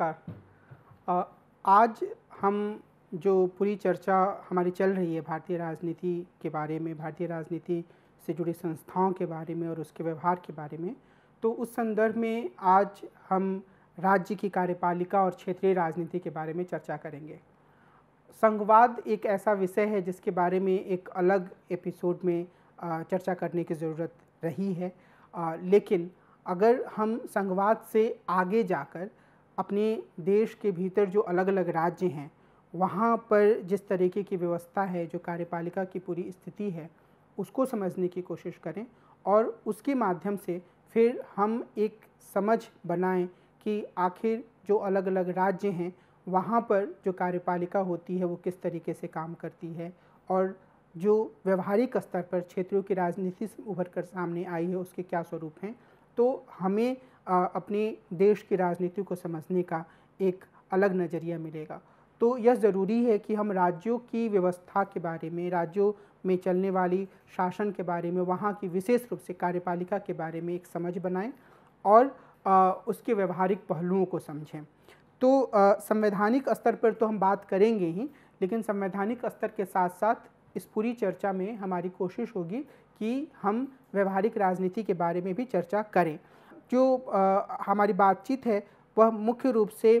नमस्कार आज हम जो पूरी चर्चा हमारी चल रही है भारतीय राजनीति के बारे में भारतीय राजनीति से जुड़ी संस्थाओं के बारे में और उसके व्यवहार के बारे में तो उस संदर्भ में आज हम राज्य की कार्यपालिका और क्षेत्रीय राजनीति के बारे में चर्चा करेंगे संघवाद एक ऐसा विषय है जिसके बारे में एक अलग एपिसोड में चर्चा करने की ज़रूरत रही है लेकिन अगर हम संघवाद से आगे जाकर अपने देश के भीतर जो अलग अलग राज्य हैं वहाँ पर जिस तरीके की व्यवस्था है जो कार्यपालिका की पूरी स्थिति है उसको समझने की कोशिश करें और उसके माध्यम से फिर हम एक समझ बनाएं कि आखिर जो अलग अलग राज्य हैं वहाँ पर जो कार्यपालिका होती है वो किस तरीके से काम करती है और जो व्यवहारिक स्तर पर क्षेत्रों की राजनीति से उभर कर सामने आई है उसके क्या स्वरूप हैं तो हमें अपने देश की राजनीति को समझने का एक अलग नज़रिया मिलेगा तो यह ज़रूरी है कि हम राज्यों की व्यवस्था के बारे में राज्यों में चलने वाली शासन के बारे में वहाँ की विशेष रूप से कार्यपालिका के बारे में एक समझ बनाएं और आ, उसके व्यवहारिक पहलुओं को समझें तो संवैधानिक स्तर पर तो हम बात करेंगे ही लेकिन संवैधानिक स्तर के साथ साथ इस पूरी चर्चा में हमारी कोशिश होगी कि हम व्यवहारिक राजनीति के बारे में भी चर्चा करें जो आ, हमारी बातचीत है वह मुख्य रूप से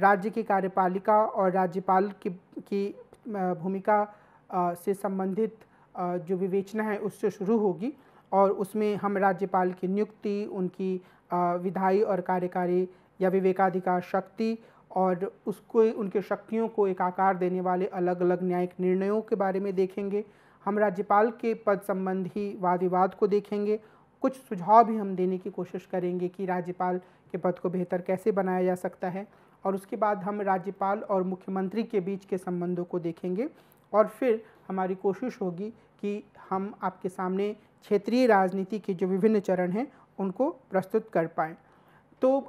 राज्य की कार्यपालिका और राज्यपाल की की भूमिका से संबंधित आ, जो विवेचना है उससे शुरू होगी और उसमें हम राज्यपाल की नियुक्ति उनकी विधायी और कार्यकारी या विवेकाधिकार शक्ति और उसको उनके शक्तियों को एक आकार देने वाले अलग अलग न्यायिक निर्णयों के बारे में देखेंगे हम राज्यपाल के पद संबंधी वाद विवाद को देखेंगे कुछ सुझाव भी हम देने की कोशिश करेंगे कि राज्यपाल के पद को बेहतर कैसे बनाया जा सकता है और उसके बाद हम राज्यपाल और मुख्यमंत्री के बीच के संबंधों को देखेंगे और फिर हमारी कोशिश होगी कि हम आपके सामने क्षेत्रीय राजनीति के जो विभिन्न चरण हैं उनको प्रस्तुत कर पाएँ तो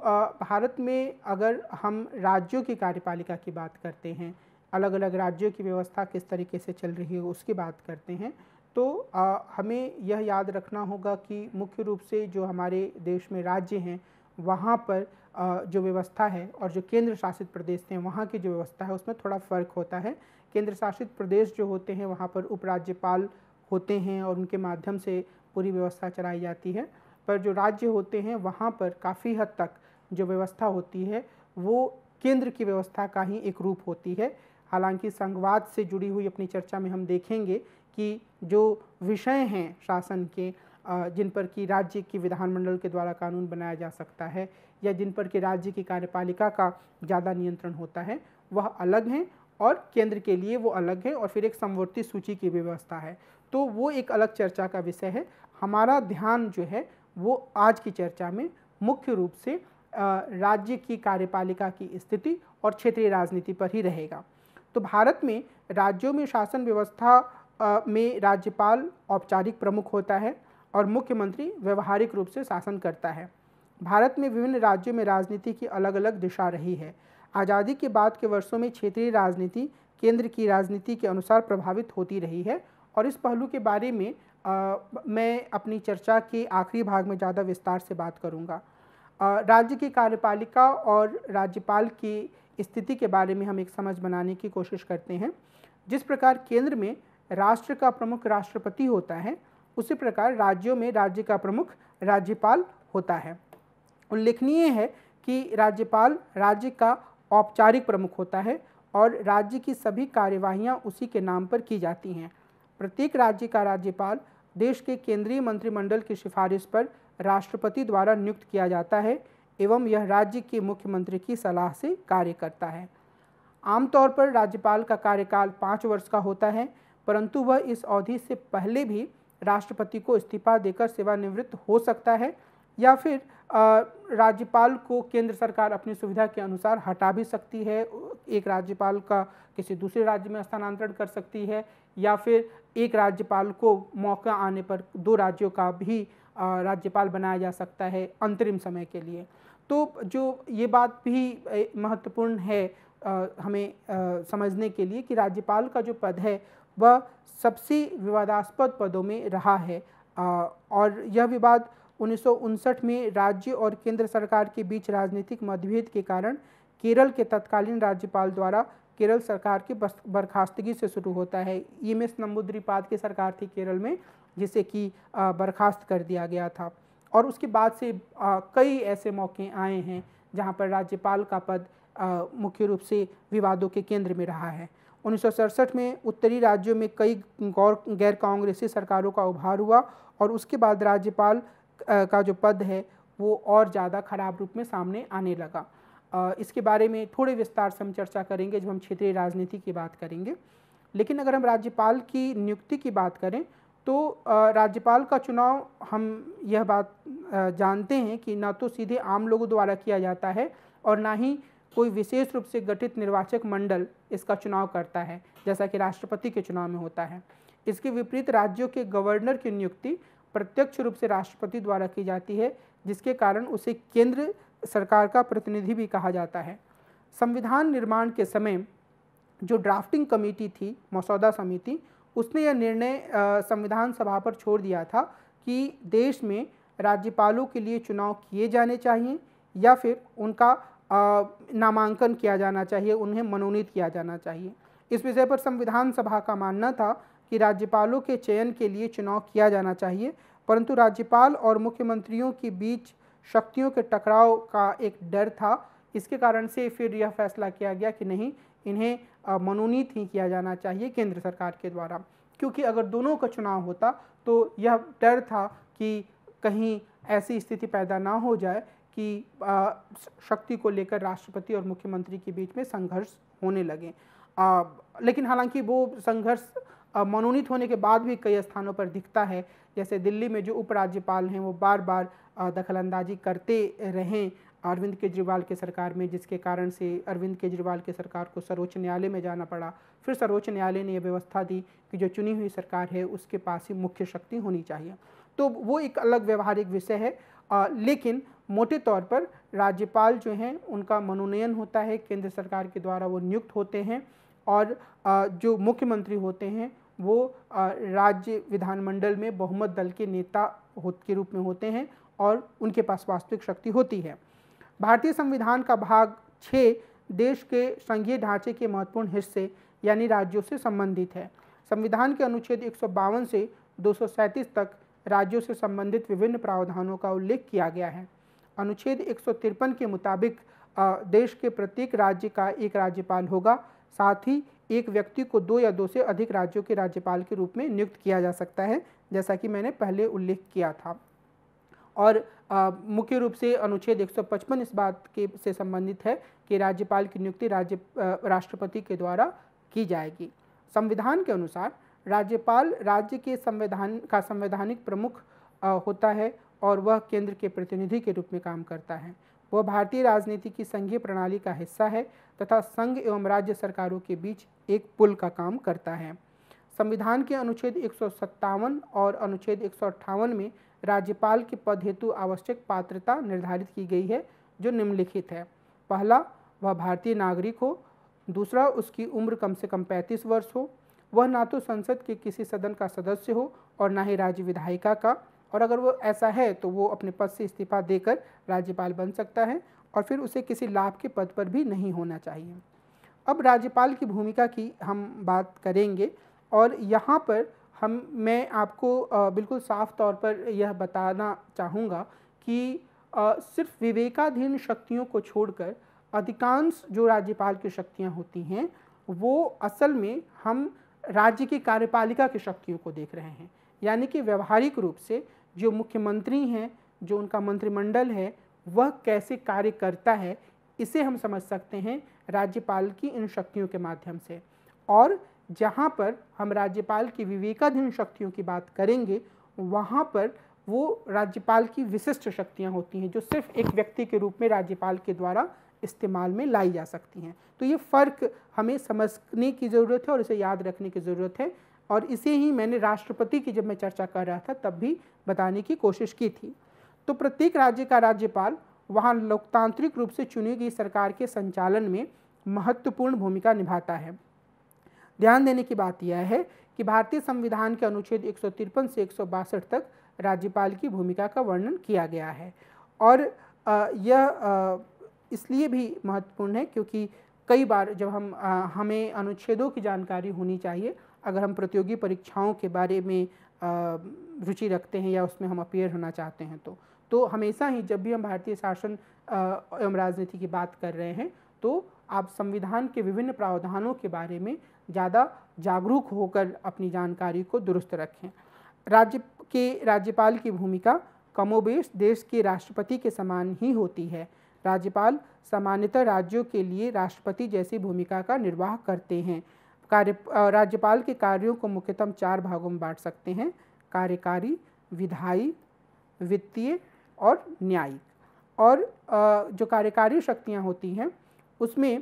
भारत में अगर हम राज्यों की कार्यपालिका की बात करते हैं अलग अलग राज्यों की व्यवस्था किस तरीके से चल रही है उसकी बात करते हैं तो आ, हमें यह याद रखना होगा कि मुख्य रूप से जो हमारे देश में राज्य हैं वहाँ पर आ, जो व्यवस्था है और जो केंद्र शासित प्रदेश हैं वहाँ की जो व्यवस्था है उसमें थोड़ा फ़र्क होता है केंद्र शासित प्रदेश जो होते हैं वहाँ पर उपराज्यपाल होते हैं और उनके माध्यम से पूरी व्यवस्था चलाई जाती है पर जो राज्य होते हैं वहाँ पर काफ़ी हद तक जो व्यवस्था होती है वो केंद्र की व्यवस्था का ही एक रूप होती है हालांकि संघवाद से जुड़ी हुई अपनी चर्चा में हम देखेंगे कि जो विषय हैं शासन के जिन पर कि राज्य की विधानमंडल के द्वारा कानून बनाया जा सकता है या जिन पर कि राज्य की कार्यपालिका का ज़्यादा नियंत्रण होता है वह अलग हैं और केंद्र के लिए वो अलग है और फिर एक समवर्ती सूची की व्यवस्था है तो वो एक अलग चर्चा का विषय है हमारा ध्यान जो है वो आज की चर्चा में मुख्य रूप से राज्य की कार्यपालिका की स्थिति और क्षेत्रीय राजनीति पर ही रहेगा तो भारत में राज्यों में शासन व्यवस्था में राज्यपाल औपचारिक प्रमुख होता है और मुख्यमंत्री व्यवहारिक रूप से शासन करता है भारत में विभिन्न राज्यों में राजनीति की अलग अलग दिशा रही है आज़ादी के बाद के वर्षों में क्षेत्रीय राजनीति केंद्र की राजनीति के अनुसार प्रभावित होती रही है और इस पहलू के बारे में आ, मैं अपनी चर्चा के आखिरी भाग में ज़्यादा विस्तार से बात करूँगा राज्य की कार्यपालिका और राज्यपाल की स्थिति के बारे में हम एक समझ बनाने की कोशिश करते हैं जिस प्रकार केंद्र में राष्ट्र का प्रमुख राष्ट्रपति होता है उसी प्रकार राज्यों में राज्य का प्रमुख राज्यपाल होता है उल्लेखनीय है कि राज्यपाल राज्य का औपचारिक प्रमुख होता है और राज्य की सभी कार्यवाहियाँ उसी के नाम पर की जाती हैं प्रत्येक राज्य का राज्यपाल देश के केंद्रीय मंत्रिमंडल की सिफारिश पर राष्ट्रपति द्वारा नियुक्त किया जाता है एवं यह राज्य के मुख्यमंत्री की सलाह से कार्य करता है आमतौर पर राज्यपाल का कार्यकाल पाँच वर्ष का होता है परंतु वह इस अवधि से पहले भी राष्ट्रपति को इस्तीफा देकर सेवानिवृत्त हो सकता है या फिर राज्यपाल को केंद्र सरकार अपनी सुविधा के अनुसार हटा भी सकती है एक राज्यपाल का किसी दूसरे राज्य में स्थानांतरण कर सकती है या फिर एक राज्यपाल को मौका आने पर दो राज्यों का भी राज्यपाल बनाया जा सकता है अंतरिम समय के लिए तो जो ये बात भी महत्वपूर्ण है हमें समझने के लिए कि राज्यपाल का जो पद है वह सबसे विवादास्पद पदों में रहा है और यह विवाद उन्नीस में राज्य और केंद्र सरकार के बीच राजनीतिक मतभेद के कारण केरल के तत्कालीन राज्यपाल द्वारा केरल सरकार की बर्खास्तगी से शुरू होता है ई एम एस नम्बुद्रीपाद की सरकार थी केरल में जिसे कि बर्खास्त कर दिया गया था और उसके बाद से कई ऐसे मौके आए हैं जहाँ पर राज्यपाल का पद मुख्य रूप से विवादों के केंद्र में रहा है उन्नीस में उत्तरी राज्यों में कई गौर गैर कांग्रेसी सरकारों का उभार हुआ और उसके बाद राज्यपाल का जो पद है वो और ज़्यादा खराब रूप में सामने आने लगा इसके बारे में थोड़े विस्तार से हम चर्चा करेंगे जब हम क्षेत्रीय राजनीति की बात करेंगे लेकिन अगर हम राज्यपाल की नियुक्ति की बात करें तो राज्यपाल का चुनाव हम यह बात जानते हैं कि ना तो सीधे आम लोगों द्वारा किया जाता है और ना ही कोई विशेष रूप से गठित निर्वाचक मंडल इसका चुनाव करता है जैसा कि राष्ट्रपति के चुनाव में होता है इसके विपरीत राज्यों के गवर्नर की नियुक्ति प्रत्यक्ष रूप से राष्ट्रपति द्वारा की जाती है जिसके कारण उसे केंद्र सरकार का प्रतिनिधि भी कहा जाता है संविधान निर्माण के समय जो ड्राफ्टिंग कमेटी थी मसौदा समिति उसने यह निर्णय संविधान सभा पर छोड़ दिया था कि देश में राज्यपालों के लिए चुनाव किए जाने चाहिए या फिर उनका नामांकन किया जाना चाहिए उन्हें मनोनीत किया जाना चाहिए इस विषय पर संविधान सभा का मानना था कि राज्यपालों के चयन के लिए चुनाव किया जाना चाहिए परंतु राज्यपाल और मुख्यमंत्रियों के बीच शक्तियों के टकराव का एक डर था इसके कारण से फिर यह फैसला किया गया कि नहीं इन्हें मनोनीत ही किया जाना चाहिए केंद्र सरकार के द्वारा क्योंकि अगर दोनों का चुनाव होता तो यह डर था कि कहीं ऐसी स्थिति पैदा ना हो जाए की शक्ति को लेकर राष्ट्रपति और मुख्यमंत्री के बीच में संघर्ष होने लगे आ, लेकिन हालांकि वो संघर्ष मनोनीत होने के बाद भी कई स्थानों पर दिखता है जैसे दिल्ली में जो उपराज्यपाल हैं वो बार बार दखलंदाजी करते रहें अरविंद केजरीवाल के सरकार में जिसके कारण से अरविंद केजरीवाल के सरकार को सर्वोच्च न्यायालय में जाना पड़ा फिर सर्वोच्च न्यायालय ने यह व्यवस्था दी कि जो चुनी हुई सरकार है उसके पास ही मुख्य शक्ति होनी चाहिए तो वो एक अलग व्यवहारिक विषय है आ, लेकिन मोटे तौर पर राज्यपाल जो हैं उनका मनोनयन होता है केंद्र सरकार के द्वारा वो नियुक्त होते हैं और जो मुख्यमंत्री होते हैं वो राज्य विधानमंडल में बहुमत दल के नेता के रूप में होते हैं और उनके पास वास्तविक शक्ति होती है भारतीय संविधान का भाग छः देश के संघीय ढांचे के महत्वपूर्ण हिस्से यानी राज्यों से संबंधित है संविधान के अनुच्छेद एक से दो तक राज्यों से संबंधित विभिन्न प्रावधानों का उल्लेख किया गया है अनुच्छेद एक के मुताबिक देश के प्रत्येक राज्य का एक राज्यपाल होगा साथ ही एक व्यक्ति को दो या दो से अधिक राज्यों के राज्यपाल के रूप में नियुक्त किया जा सकता है जैसा कि मैंने पहले उल्लेख किया था और मुख्य रूप से अनुच्छेद 155 इस बात के से संबंधित है कि राज्यपाल की नियुक्ति राज्य राष्ट्रपति के द्वारा की जाएगी संविधान के अनुसार राज्यपाल राज्य के संविधान का संवैधानिक प्रमुख होता है और वह केंद्र के प्रतिनिधि के रूप में काम करता है वह भारतीय राजनीति की संघीय प्रणाली का हिस्सा है तथा संघ एवं राज्य सरकारों के बीच एक पुल का काम करता है संविधान के अनुच्छेद एक और अनुच्छेद एक में राज्यपाल के पद हेतु आवश्यक पात्रता निर्धारित की गई है जो निम्नलिखित है पहला वह भारतीय नागरिक हो दूसरा उसकी उम्र कम से कम 35 वर्ष हो वह ना तो संसद के किसी सदन का सदस्य हो और ना ही राज्य विधायिका का और अगर वो ऐसा है तो वो अपने पद से इस्तीफा देकर राज्यपाल बन सकता है और फिर उसे किसी लाभ के पद पर भी नहीं होना चाहिए अब राज्यपाल की भूमिका की हम बात करेंगे और यहाँ पर हम मैं आपको बिल्कुल साफ तौर पर यह बताना चाहूँगा कि सिर्फ विवेकाधीन शक्तियों को छोड़कर अधिकांश जो राज्यपाल की शक्तियाँ होती हैं वो असल में हम राज्य की कार्यपालिका की शक्तियों को देख रहे हैं यानी कि व्यवहारिक रूप से जो मुख्यमंत्री हैं जो उनका मंत्रिमंडल है वह कैसे कार्य करता है इसे हम समझ सकते हैं राज्यपाल की इन शक्तियों के माध्यम से और जहाँ पर हम राज्यपाल की विवेकाधीन शक्तियों की बात करेंगे वहाँ पर वो राज्यपाल की विशिष्ट शक्तियाँ होती हैं जो सिर्फ एक व्यक्ति के रूप में राज्यपाल के द्वारा इस्तेमाल में लाई जा सकती हैं तो ये फ़र्क हमें समझने की ज़रूरत है और इसे याद रखने की ज़रूरत है और इसे ही मैंने राष्ट्रपति की जब मैं चर्चा कर रहा था तब भी बताने की कोशिश की थी तो प्रत्येक राज्य का राज्यपाल वहाँ लोकतांत्रिक रूप से चुनी गई सरकार के संचालन में महत्वपूर्ण भूमिका निभाता है ध्यान देने की बात यह है कि भारतीय संविधान के अनुच्छेद एक से एक तक राज्यपाल की भूमिका का वर्णन किया गया है और यह इसलिए भी महत्वपूर्ण है क्योंकि कई बार जब हम हमें अनुच्छेदों की जानकारी होनी चाहिए अगर हम प्रतियोगी परीक्षाओं के बारे में रुचि रखते हैं या उसमें हम अपेयर होना चाहते हैं तो तो हमेशा ही जब भी हम भारतीय शासन एवं राजनीति की बात कर रहे हैं तो आप संविधान के विभिन्न प्रावधानों के बारे में ज़्यादा जागरूक होकर अपनी जानकारी को दुरुस्त रखें राज्य के राज्यपाल की भूमिका कमोबेश देश के राष्ट्रपति के समान ही होती है राज्यपाल सामान्यतः राज्यों के लिए राष्ट्रपति जैसी भूमिका का निर्वाह करते हैं कार्य राज्यपाल के कार्यों को मुख्यतम चार भागों में बांट सकते हैं कार्यकारी विधायी वित्तीय और न्यायिक और जो कार्यकारी शक्तियाँ होती हैं उसमें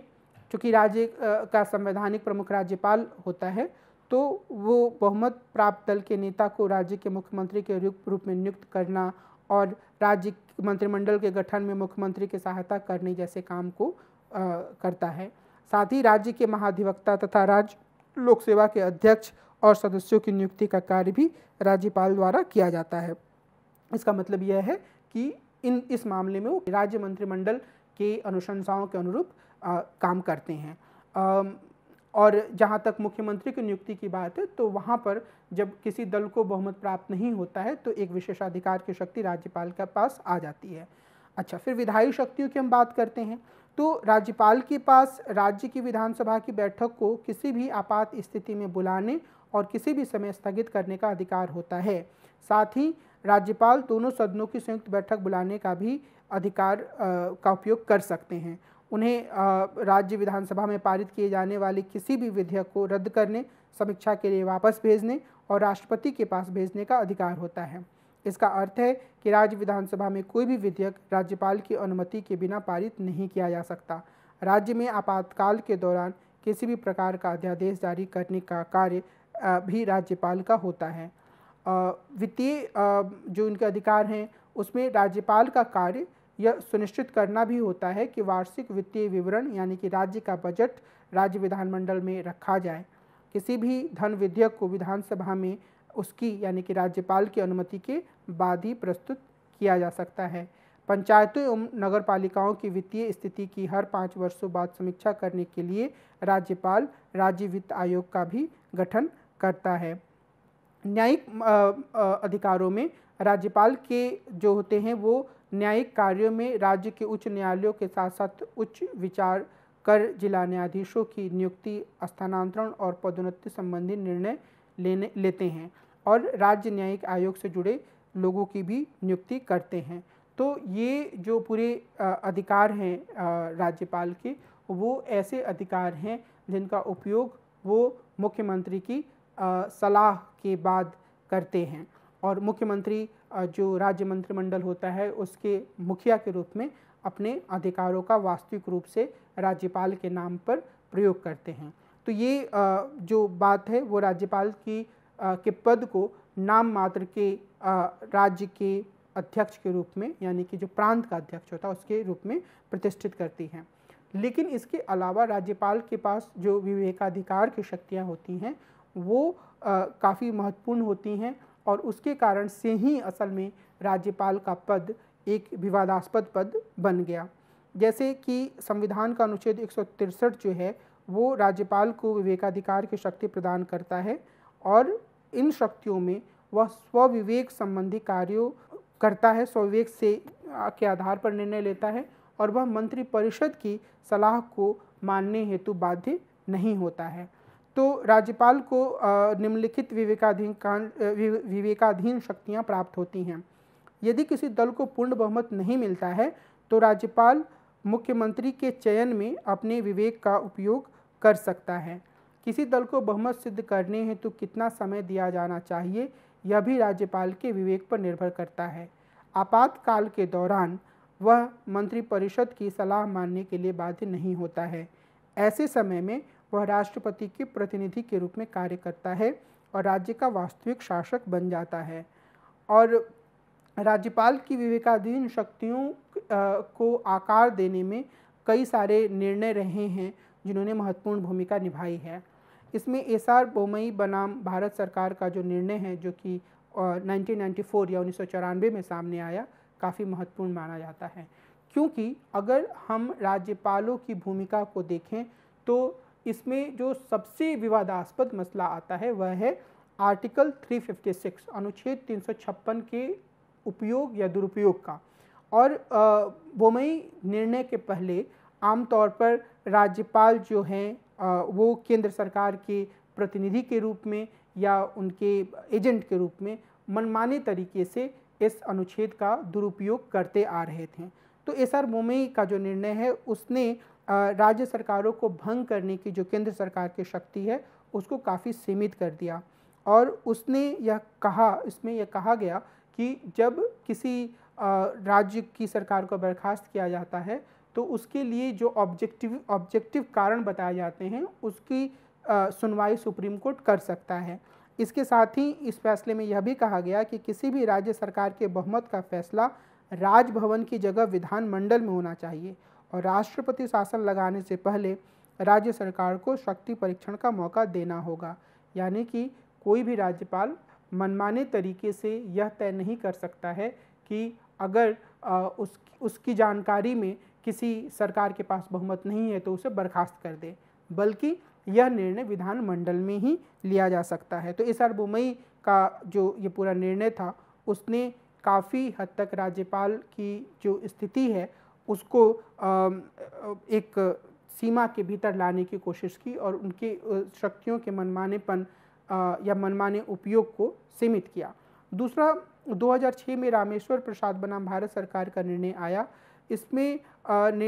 चूँकि राज्य का संवैधानिक प्रमुख राज्यपाल होता है तो वो बहुमत प्राप्त दल के नेता को राज्य के मुख्यमंत्री के रूप में नियुक्त करना और राज्य मंत्रिमंडल के गठन में मुख्यमंत्री की सहायता करने जैसे काम को आ, करता है साथ ही राज्य के महाधिवक्ता तथा राज्य लोक सेवा के अध्यक्ष और सदस्यों की नियुक्ति का कार्य भी राज्यपाल द्वारा किया जाता है इसका मतलब यह है कि इन इस मामले में वो राज्य मंत्रिमंडल के अनुशंसाओं के अनुरूप आ, काम करते हैं आ, और जहाँ तक मुख्यमंत्री की नियुक्ति की बात है तो वहाँ पर जब किसी दल को बहुमत प्राप्त नहीं होता है तो एक विशेषाधिकार की शक्ति राज्यपाल के पास आ जाती है अच्छा फिर विधायी शक्तियों की हम बात करते हैं तो राज्यपाल के पास राज्य की विधानसभा की बैठक को किसी भी आपात स्थिति में बुलाने और किसी भी समय स्थगित करने का अधिकार होता है साथ ही राज्यपाल दोनों सदनों की संयुक्त बैठक बुलाने का भी अधिकार आ, का उपयोग कर सकते हैं उन्हें राज्य विधानसभा में पारित किए जाने वाले किसी भी विधेयक को रद्द करने समीक्षा के लिए वापस भेजने और राष्ट्रपति के पास भेजने का अधिकार होता है इसका अर्थ है कि राज्य विधानसभा में कोई भी विधेयक राज्यपाल की अनुमति के बिना पारित नहीं किया जा सकता राज्य में आपातकाल के दौरान किसी भी प्रकार का अध्यादेश जारी करने का कार्य भी राज्यपाल का होता है वित्तीय जो उनके अधिकार हैं उसमें राज्यपाल का कार्य यह सुनिश्चित करना भी होता है कि वार्षिक वित्तीय विवरण यानी कि राज्य का बजट राज्य विधानमंडल में रखा जाए किसी भी धन विधेयक को विधानसभा में उसकी यानी कि राज्यपाल की अनुमति के बाद ही प्रस्तुत किया जा सकता है पंचायतों एवं नगर पालिकाओं की वित्तीय स्थिति की हर पाँच वर्षों बाद समीक्षा करने के लिए राज्यपाल राज्य वित्त आयोग का भी गठन करता है न्यायिक अधिकारों में राज्यपाल के जो होते हैं वो न्यायिक कार्यों में राज्य के उच्च न्यायालयों के साथ साथ उच्च विचार कर जिला न्यायाधीशों की नियुक्ति स्थानांतरण और पदोन्नति संबंधी निर्णय लेने लेते हैं और राज्य न्यायिक आयोग से जुड़े लोगों की भी नियुक्ति करते हैं तो ये जो पूरे अधिकार हैं राज्यपाल के वो ऐसे अधिकार हैं जिनका उपयोग वो मुख्यमंत्री की सलाह के बाद करते हैं और मुख्यमंत्री जो राज्य मंत्रिमंडल होता है उसके मुखिया के रूप में अपने अधिकारों का वास्तविक रूप से राज्यपाल के नाम पर प्रयोग करते हैं तो ये जो बात है वो राज्यपाल की के पद को नाम मात्र के राज्य के अध्यक्ष के रूप में यानी कि जो प्रांत का अध्यक्ष होता है उसके रूप में प्रतिष्ठित करती हैं लेकिन इसके अलावा राज्यपाल के पास जो विवेकाधिकार की शक्तियाँ होती हैं वो काफ़ी महत्वपूर्ण होती हैं और उसके कारण से ही असल में राज्यपाल का पद एक विवादास्पद पद बन गया जैसे कि संविधान का अनुच्छेद एक जो है वो राज्यपाल को विवेकाधिकार की शक्ति प्रदान करता है और इन शक्तियों में वह स्वविवेक संबंधी कार्यों करता है स्वविवेक से के आधार पर निर्णय लेता है और वह मंत्रिपरिषद की सलाह को मानने हेतु बाध्य नहीं होता है तो राज्यपाल को निम्नलिखित विवेकाधीन विवेकाधीन शक्तियाँ प्राप्त होती हैं यदि किसी दल को पूर्ण बहुमत नहीं मिलता है तो राज्यपाल मुख्यमंत्री के चयन में अपने विवेक का उपयोग कर सकता है किसी दल को बहुमत सिद्ध करने हेतु तो कितना समय दिया जाना चाहिए यह भी राज्यपाल के विवेक पर निर्भर करता है आपातकाल के दौरान वह मंत्रिपरिषद की सलाह मानने के लिए बाध्य नहीं होता है ऐसे समय में वह राष्ट्रपति के प्रतिनिधि के रूप में कार्य करता है और राज्य का वास्तविक शासक बन जाता है और राज्यपाल की विवेकाधीन शक्तियों को आकार देने में कई सारे निर्णय रहे हैं जिन्होंने महत्वपूर्ण भूमिका निभाई है इसमें एस आर बोमई बनाम भारत सरकार का जो निर्णय है जो कि नाइनटीन नाइन्टी फोर या उन्नीस में सामने आया काफ़ी महत्वपूर्ण माना जाता है क्योंकि अगर हम राज्यपालों की भूमिका को देखें तो इसमें जो सबसे विवादास्पद मसला आता है वह है आर्टिकल 356 अनुच्छेद 356 के उपयोग या दुरुपयोग का और बोमई निर्णय के पहले आमतौर पर राज्यपाल जो हैं वो केंद्र सरकार के प्रतिनिधि के रूप में या उनके एजेंट के रूप में मनमाने तरीके से इस अनुच्छेद का दुरुपयोग करते आ रहे थे तो एस आर मोमई का जो निर्णय है उसने राज्य सरकारों को भंग करने की जो केंद्र सरकार की शक्ति है उसको काफ़ी सीमित कर दिया और उसने यह कहा इसमें यह कहा गया कि जब किसी राज्य की सरकार को बर्खास्त किया जाता है तो उसके लिए जो ऑब्जेक्टिव ऑब्जेक्टिव कारण बताए जाते हैं उसकी सुनवाई सुप्रीम कोर्ट कर सकता है इसके साथ ही इस फैसले में यह भी कहा गया कि किसी भी राज्य सरकार के बहुमत का फैसला राजभवन की जगह विधानमंडल में होना चाहिए और राष्ट्रपति शासन लगाने से पहले राज्य सरकार को शक्ति परीक्षण का मौका देना होगा यानी कि कोई भी राज्यपाल मनमाने तरीके से यह तय नहीं कर सकता है कि अगर उस उसकी जानकारी में किसी सरकार के पास बहुमत नहीं है तो उसे बर्खास्त कर दे बल्कि यह निर्णय विधानमंडल में ही लिया जा सकता है तो इस अरबुमई का जो ये पूरा निर्णय था उसने काफ़ी हद तक राज्यपाल की जो स्थिति है उसको एक सीमा के भीतर लाने की कोशिश की और उनकी शक्तियों के मनमानेपन या मनमाने उपयोग को सीमित किया दूसरा 2006 में रामेश्वर प्रसाद बनाम भारत सरकार का निर्णय आया इसमें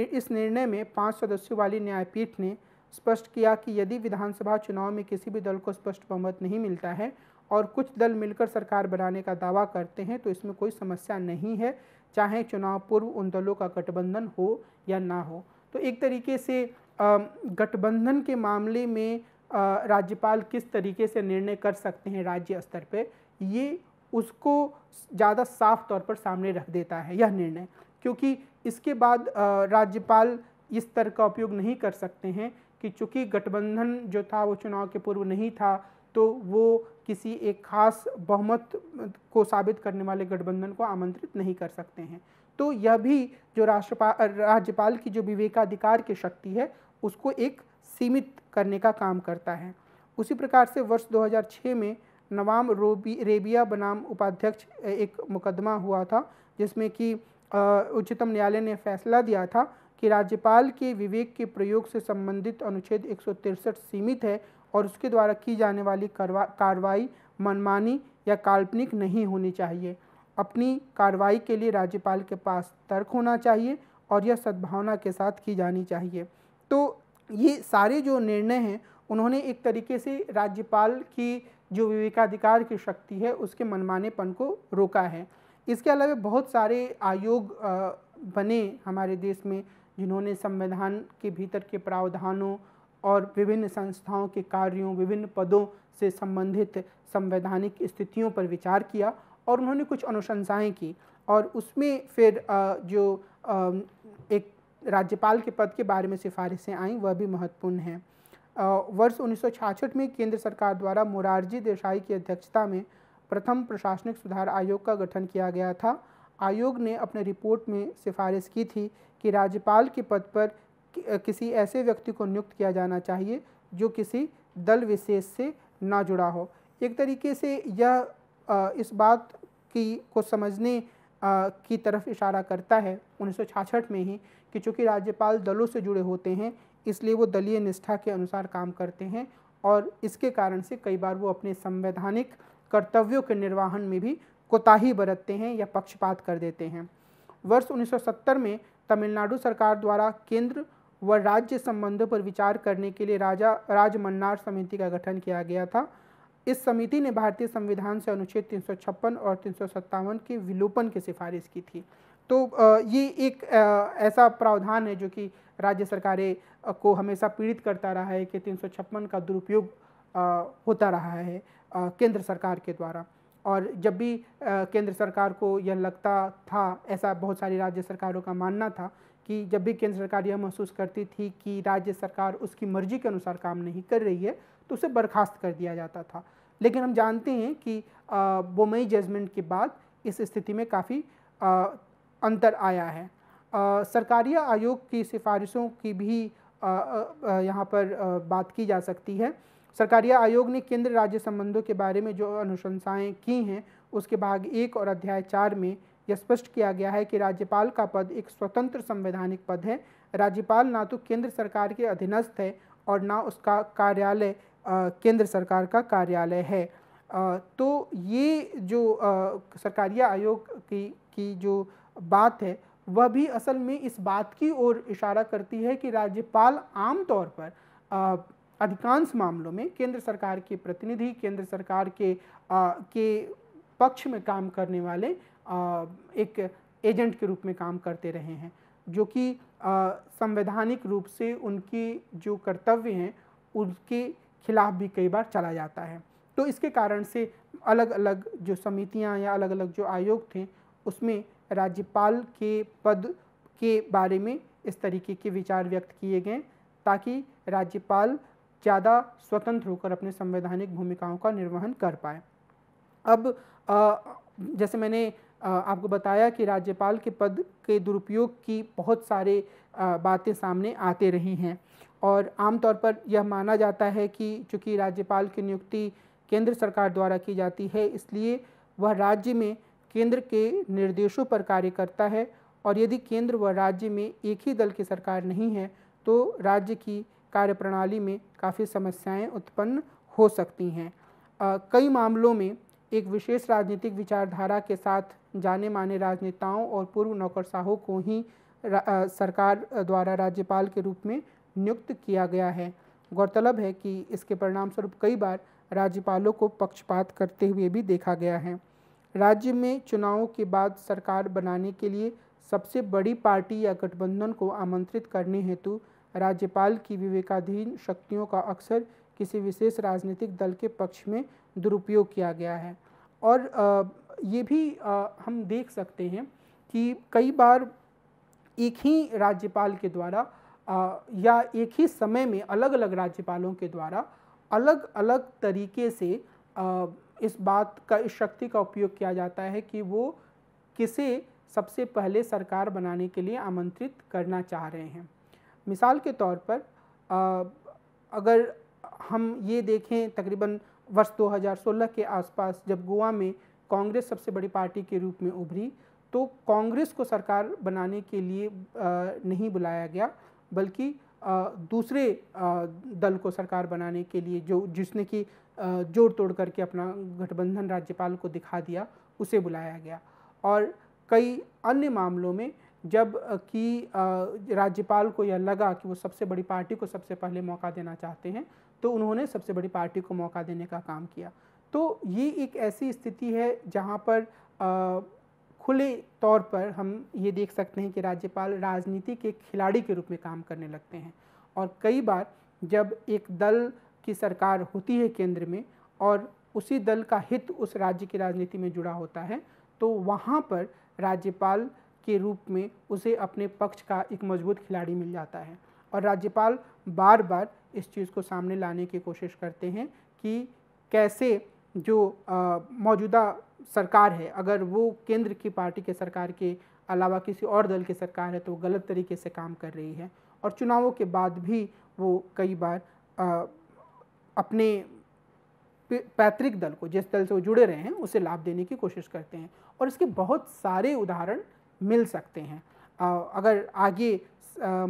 इस निर्णय में पाँच सदस्यों वाली न्यायपीठ ने स्पष्ट किया कि यदि विधानसभा चुनाव में किसी भी दल को स्पष्ट बहुमत नहीं मिलता है और कुछ दल मिलकर सरकार बनाने का दावा करते हैं तो इसमें कोई समस्या नहीं है चाहे चुनाव पूर्व उन दलों का गठबंधन हो या ना हो तो एक तरीके से गठबंधन के मामले में राज्यपाल किस तरीके से निर्णय कर सकते हैं राज्य स्तर पर ये उसको ज़्यादा साफ तौर पर सामने रख देता है यह निर्णय क्योंकि इसके बाद राज्यपाल इस तर्क का उपयोग नहीं कर सकते हैं कि चूँकि गठबंधन जो था वो चुनाव के पूर्व नहीं था तो वो किसी एक खास बहुमत को साबित करने वाले गठबंधन को आमंत्रित नहीं कर सकते हैं तो यह भी जो राष्ट्रपाल राज्यपाल की जो विवेकाधिकार की शक्ति है उसको एक सीमित करने का काम करता है उसी प्रकार से वर्ष 2006 में नवाम रोबी रेबिया बनाम उपाध्यक्ष एक मुकदमा हुआ था जिसमें कि उच्चतम न्यायालय ने फैसला दिया था कि राज्यपाल के विवेक के प्रयोग से संबंधित अनुच्छेद एक सीमित है और उसके द्वारा की जाने वाली कार्रवाई मनमानी या काल्पनिक नहीं होनी चाहिए अपनी कार्रवाई के लिए राज्यपाल के पास तर्क होना चाहिए और यह सद्भावना के साथ की जानी चाहिए तो ये सारे जो निर्णय हैं उन्होंने एक तरीके से राज्यपाल की जो विवेकाधिकार की शक्ति है उसके मनमानेपन को रोका है इसके अलावा बहुत सारे आयोग बने हमारे देश में जिन्होंने संविधान के भीतर के प्रावधानों और विभिन्न संस्थाओं के कार्यों विभिन्न पदों से संबंधित संवैधानिक स्थितियों पर विचार किया और उन्होंने कुछ अनुशंसाएं की और उसमें फिर जो एक राज्यपाल के पद के बारे में सिफारिशें आईं वह भी महत्वपूर्ण हैं वर्ष उन्नीस में केंद्र सरकार द्वारा मोरारजी देसाई की अध्यक्षता में प्रथम प्रशासनिक सुधार आयोग का गठन किया गया था आयोग ने अपने रिपोर्ट में सिफारिश की थी कि राज्यपाल के पद पर किसी ऐसे व्यक्ति को नियुक्त किया जाना चाहिए जो किसी दल विशेष से ना जुड़ा हो एक तरीके से यह इस बात की को समझने की तरफ इशारा करता है उन्नीस में ही कि चूँकि राज्यपाल दलों से जुड़े होते हैं इसलिए वो दलीय निष्ठा के अनुसार काम करते हैं और इसके कारण से कई बार वो अपने संवैधानिक कर्तव्यों के निर्वाहन में भी कोताही बरतते हैं या पक्षपात कर देते हैं वर्ष 1970 में तमिलनाडु सरकार द्वारा केंद्र व राज्य संबंधों पर विचार करने के लिए राजा राजमन्नार समिति का गठन किया गया था इस समिति ने भारतीय संविधान से अनुच्छेद तीन और तीन के विलोपन की सिफारिश की थी तो ये एक ऐसा प्रावधान है जो कि राज्य सरकारें को हमेशा पीड़ित करता रहा है कि तीन का दुरुपयोग होता रहा है केंद्र सरकार के द्वारा और जब भी केंद्र सरकार को यह लगता था ऐसा बहुत सारी राज्य सरकारों का मानना था कि जब भी केंद्र सरकार यह महसूस करती थी कि राज्य सरकार उसकी मर्जी के अनुसार काम नहीं कर रही है तो उसे बर्खास्त कर दिया जाता था लेकिन हम जानते हैं कि बोमई जजमेंट के बाद इस स्थिति में काफ़ी अंतर आया है सरकारी आयोग की सिफारिशों की भी यहाँ पर बात की जा सकती है सरकारिया आयोग ने केंद्र राज्य संबंधों के बारे में जो अनुशंसाएं की हैं उसके भाग एक और अध्याय चार में यह स्पष्ट किया गया है कि राज्यपाल का पद एक स्वतंत्र संवैधानिक पद है राज्यपाल ना तो केंद्र सरकार के अधीनस्थ है और ना उसका कार्यालय केंद्र सरकार का कार्यालय है आ, तो ये जो सरकारी सरकारिया आयोग की की जो बात है वह भी असल में इस बात की ओर इशारा करती है कि राज्यपाल आमतौर पर आ, अधिकांश मामलों में केंद्र सरकार के प्रतिनिधि केंद्र सरकार के आ, के पक्ष में काम करने वाले आ, एक एजेंट के रूप में काम करते रहे हैं जो कि संवैधानिक रूप से उनके जो कर्तव्य हैं उनके खिलाफ भी कई बार चला जाता है तो इसके कारण से अलग अलग जो समितियां या अलग अलग जो आयोग थे उसमें राज्यपाल के पद के बारे में इस तरीके के विचार व्यक्त किए गए ताकि राज्यपाल ज़्यादा स्वतंत्र होकर अपने संवैधानिक भूमिकाओं का निर्वहन कर पाए अब आ, जैसे मैंने आ, आपको बताया कि राज्यपाल के पद के दुरुपयोग की बहुत सारे बातें सामने आते रही हैं और आमतौर पर यह माना जाता है कि चूँकि राज्यपाल की नियुक्ति केंद्र सरकार द्वारा की जाती है इसलिए वह राज्य में केंद्र के निर्देशों पर कार्य करता है और यदि केंद्र व राज्य में एक ही दल की सरकार नहीं है तो राज्य की कार्यप्रणाली में काफ़ी समस्याएं उत्पन्न हो सकती हैं कई मामलों में एक विशेष राजनीतिक विचारधारा के साथ जाने माने राजनेताओं और पूर्व नौकरशाहों को ही आ, सरकार द्वारा राज्यपाल के रूप में नियुक्त किया गया है गौरतलब है कि इसके परिणामस्वरूप कई बार राज्यपालों को पक्षपात करते हुए भी देखा गया है राज्य में चुनावों के बाद सरकार बनाने के लिए सबसे बड़ी पार्टी या गठबंधन को आमंत्रित करने हेतु राज्यपाल की विवेकाधीन शक्तियों का अक्सर किसी विशेष राजनीतिक दल के पक्ष में दुरुपयोग किया गया है और ये भी हम देख सकते हैं कि कई बार एक ही राज्यपाल के द्वारा या एक ही समय में अलग अलग राज्यपालों के द्वारा अलग अलग तरीके से इस बात का इस शक्ति का उपयोग किया जाता है कि वो किसे सबसे पहले सरकार बनाने के लिए आमंत्रित करना चाह रहे हैं मिसाल के तौर पर आ, अगर हम ये देखें तकरीबन वर्ष 2016 के आसपास जब गोवा में कांग्रेस सबसे बड़ी पार्टी के रूप में उभरी तो कांग्रेस को सरकार बनाने के लिए आ, नहीं बुलाया गया बल्कि आ, दूसरे आ, दल को सरकार बनाने के लिए जो जिसने कि जोड़ तोड़ करके अपना गठबंधन राज्यपाल को दिखा दिया उसे बुलाया गया और कई अन्य मामलों में जब कि राज्यपाल को यह लगा कि वो सबसे बड़ी पार्टी को सबसे पहले मौका देना चाहते हैं तो उन्होंने सबसे बड़ी पार्टी को मौका देने का काम किया तो ये एक ऐसी स्थिति है जहाँ पर आ, खुले तौर पर हम ये देख सकते हैं कि राज्यपाल राजनीति के खिलाड़ी के रूप में काम करने लगते हैं और कई बार जब एक दल की सरकार होती है केंद्र में और उसी दल का हित उस राज्य की राजनीति में जुड़ा होता है तो वहाँ पर राज्यपाल के रूप में उसे अपने पक्ष का एक मजबूत खिलाड़ी मिल जाता है और राज्यपाल बार बार इस चीज़ को सामने लाने की कोशिश करते हैं कि कैसे जो मौजूदा सरकार है अगर वो केंद्र की पार्टी के सरकार के अलावा किसी और दल की सरकार है तो गलत तरीके से काम कर रही है और चुनावों के बाद भी वो कई बार आ, अपने पैतृक दल को जिस दल से वो जुड़े रहे हैं उसे लाभ देने की कोशिश करते हैं और इसके बहुत सारे उदाहरण मिल सकते हैं अगर आगे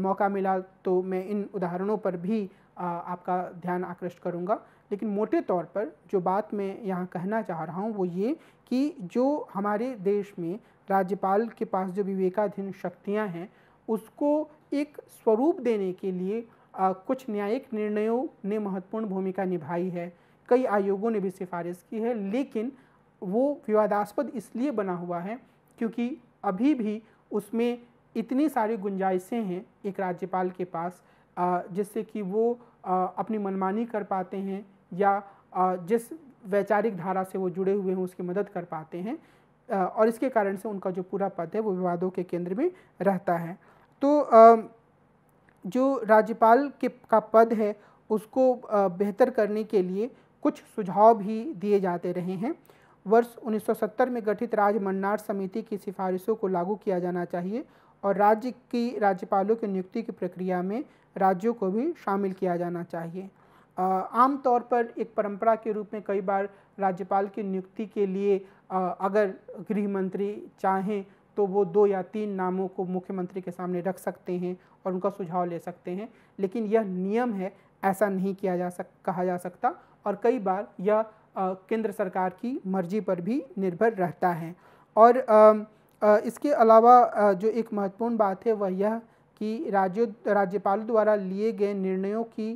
मौका मिला तो मैं इन उदाहरणों पर भी आपका ध्यान आकृष्ट करूँगा लेकिन मोटे तौर पर जो बात मैं यहाँ कहना चाह रहा हूँ वो ये कि जो हमारे देश में राज्यपाल के पास जो विवेकाधीन शक्तियाँ हैं उसको एक स्वरूप देने के लिए आ, कुछ न्यायिक निर्णयों ने महत्वपूर्ण भूमिका निभाई है कई आयोगों ने भी सिफारिश की है लेकिन वो विवादास्पद इसलिए बना हुआ है क्योंकि अभी भी उसमें इतनी सारी गुंजाइशें हैं एक राज्यपाल के पास जिससे कि वो अपनी मनमानी कर पाते हैं या जिस वैचारिक धारा से वो जुड़े हुए हैं उसकी मदद कर पाते हैं और इसके कारण से उनका जो पूरा पद है वो विवादों के केंद्र में रहता है तो जो राज्यपाल के का पद है उसको बेहतर करने के लिए कुछ सुझाव भी दिए जाते रहे हैं वर्ष 1970 में गठित राज्य मन्नार समिति की सिफारिशों को लागू किया जाना चाहिए और राज्य की राज्यपालों की नियुक्ति की प्रक्रिया में राज्यों को भी शामिल किया जाना चाहिए आमतौर पर एक परंपरा के रूप में कई बार राज्यपाल की नियुक्ति के लिए आ, अगर गृह मंत्री चाहें तो वो दो या तीन नामों को मुख्यमंत्री के सामने रख सकते हैं और उनका सुझाव ले सकते हैं लेकिन यह नियम है ऐसा नहीं किया जा सक कहा जा सकता और कई बार यह केंद्र सरकार की मर्जी पर भी निर्भर रहता है और इसके अलावा जो एक महत्वपूर्ण बात है वह यह कि राज्य राज्यपाल द्वारा लिए गए निर्णयों की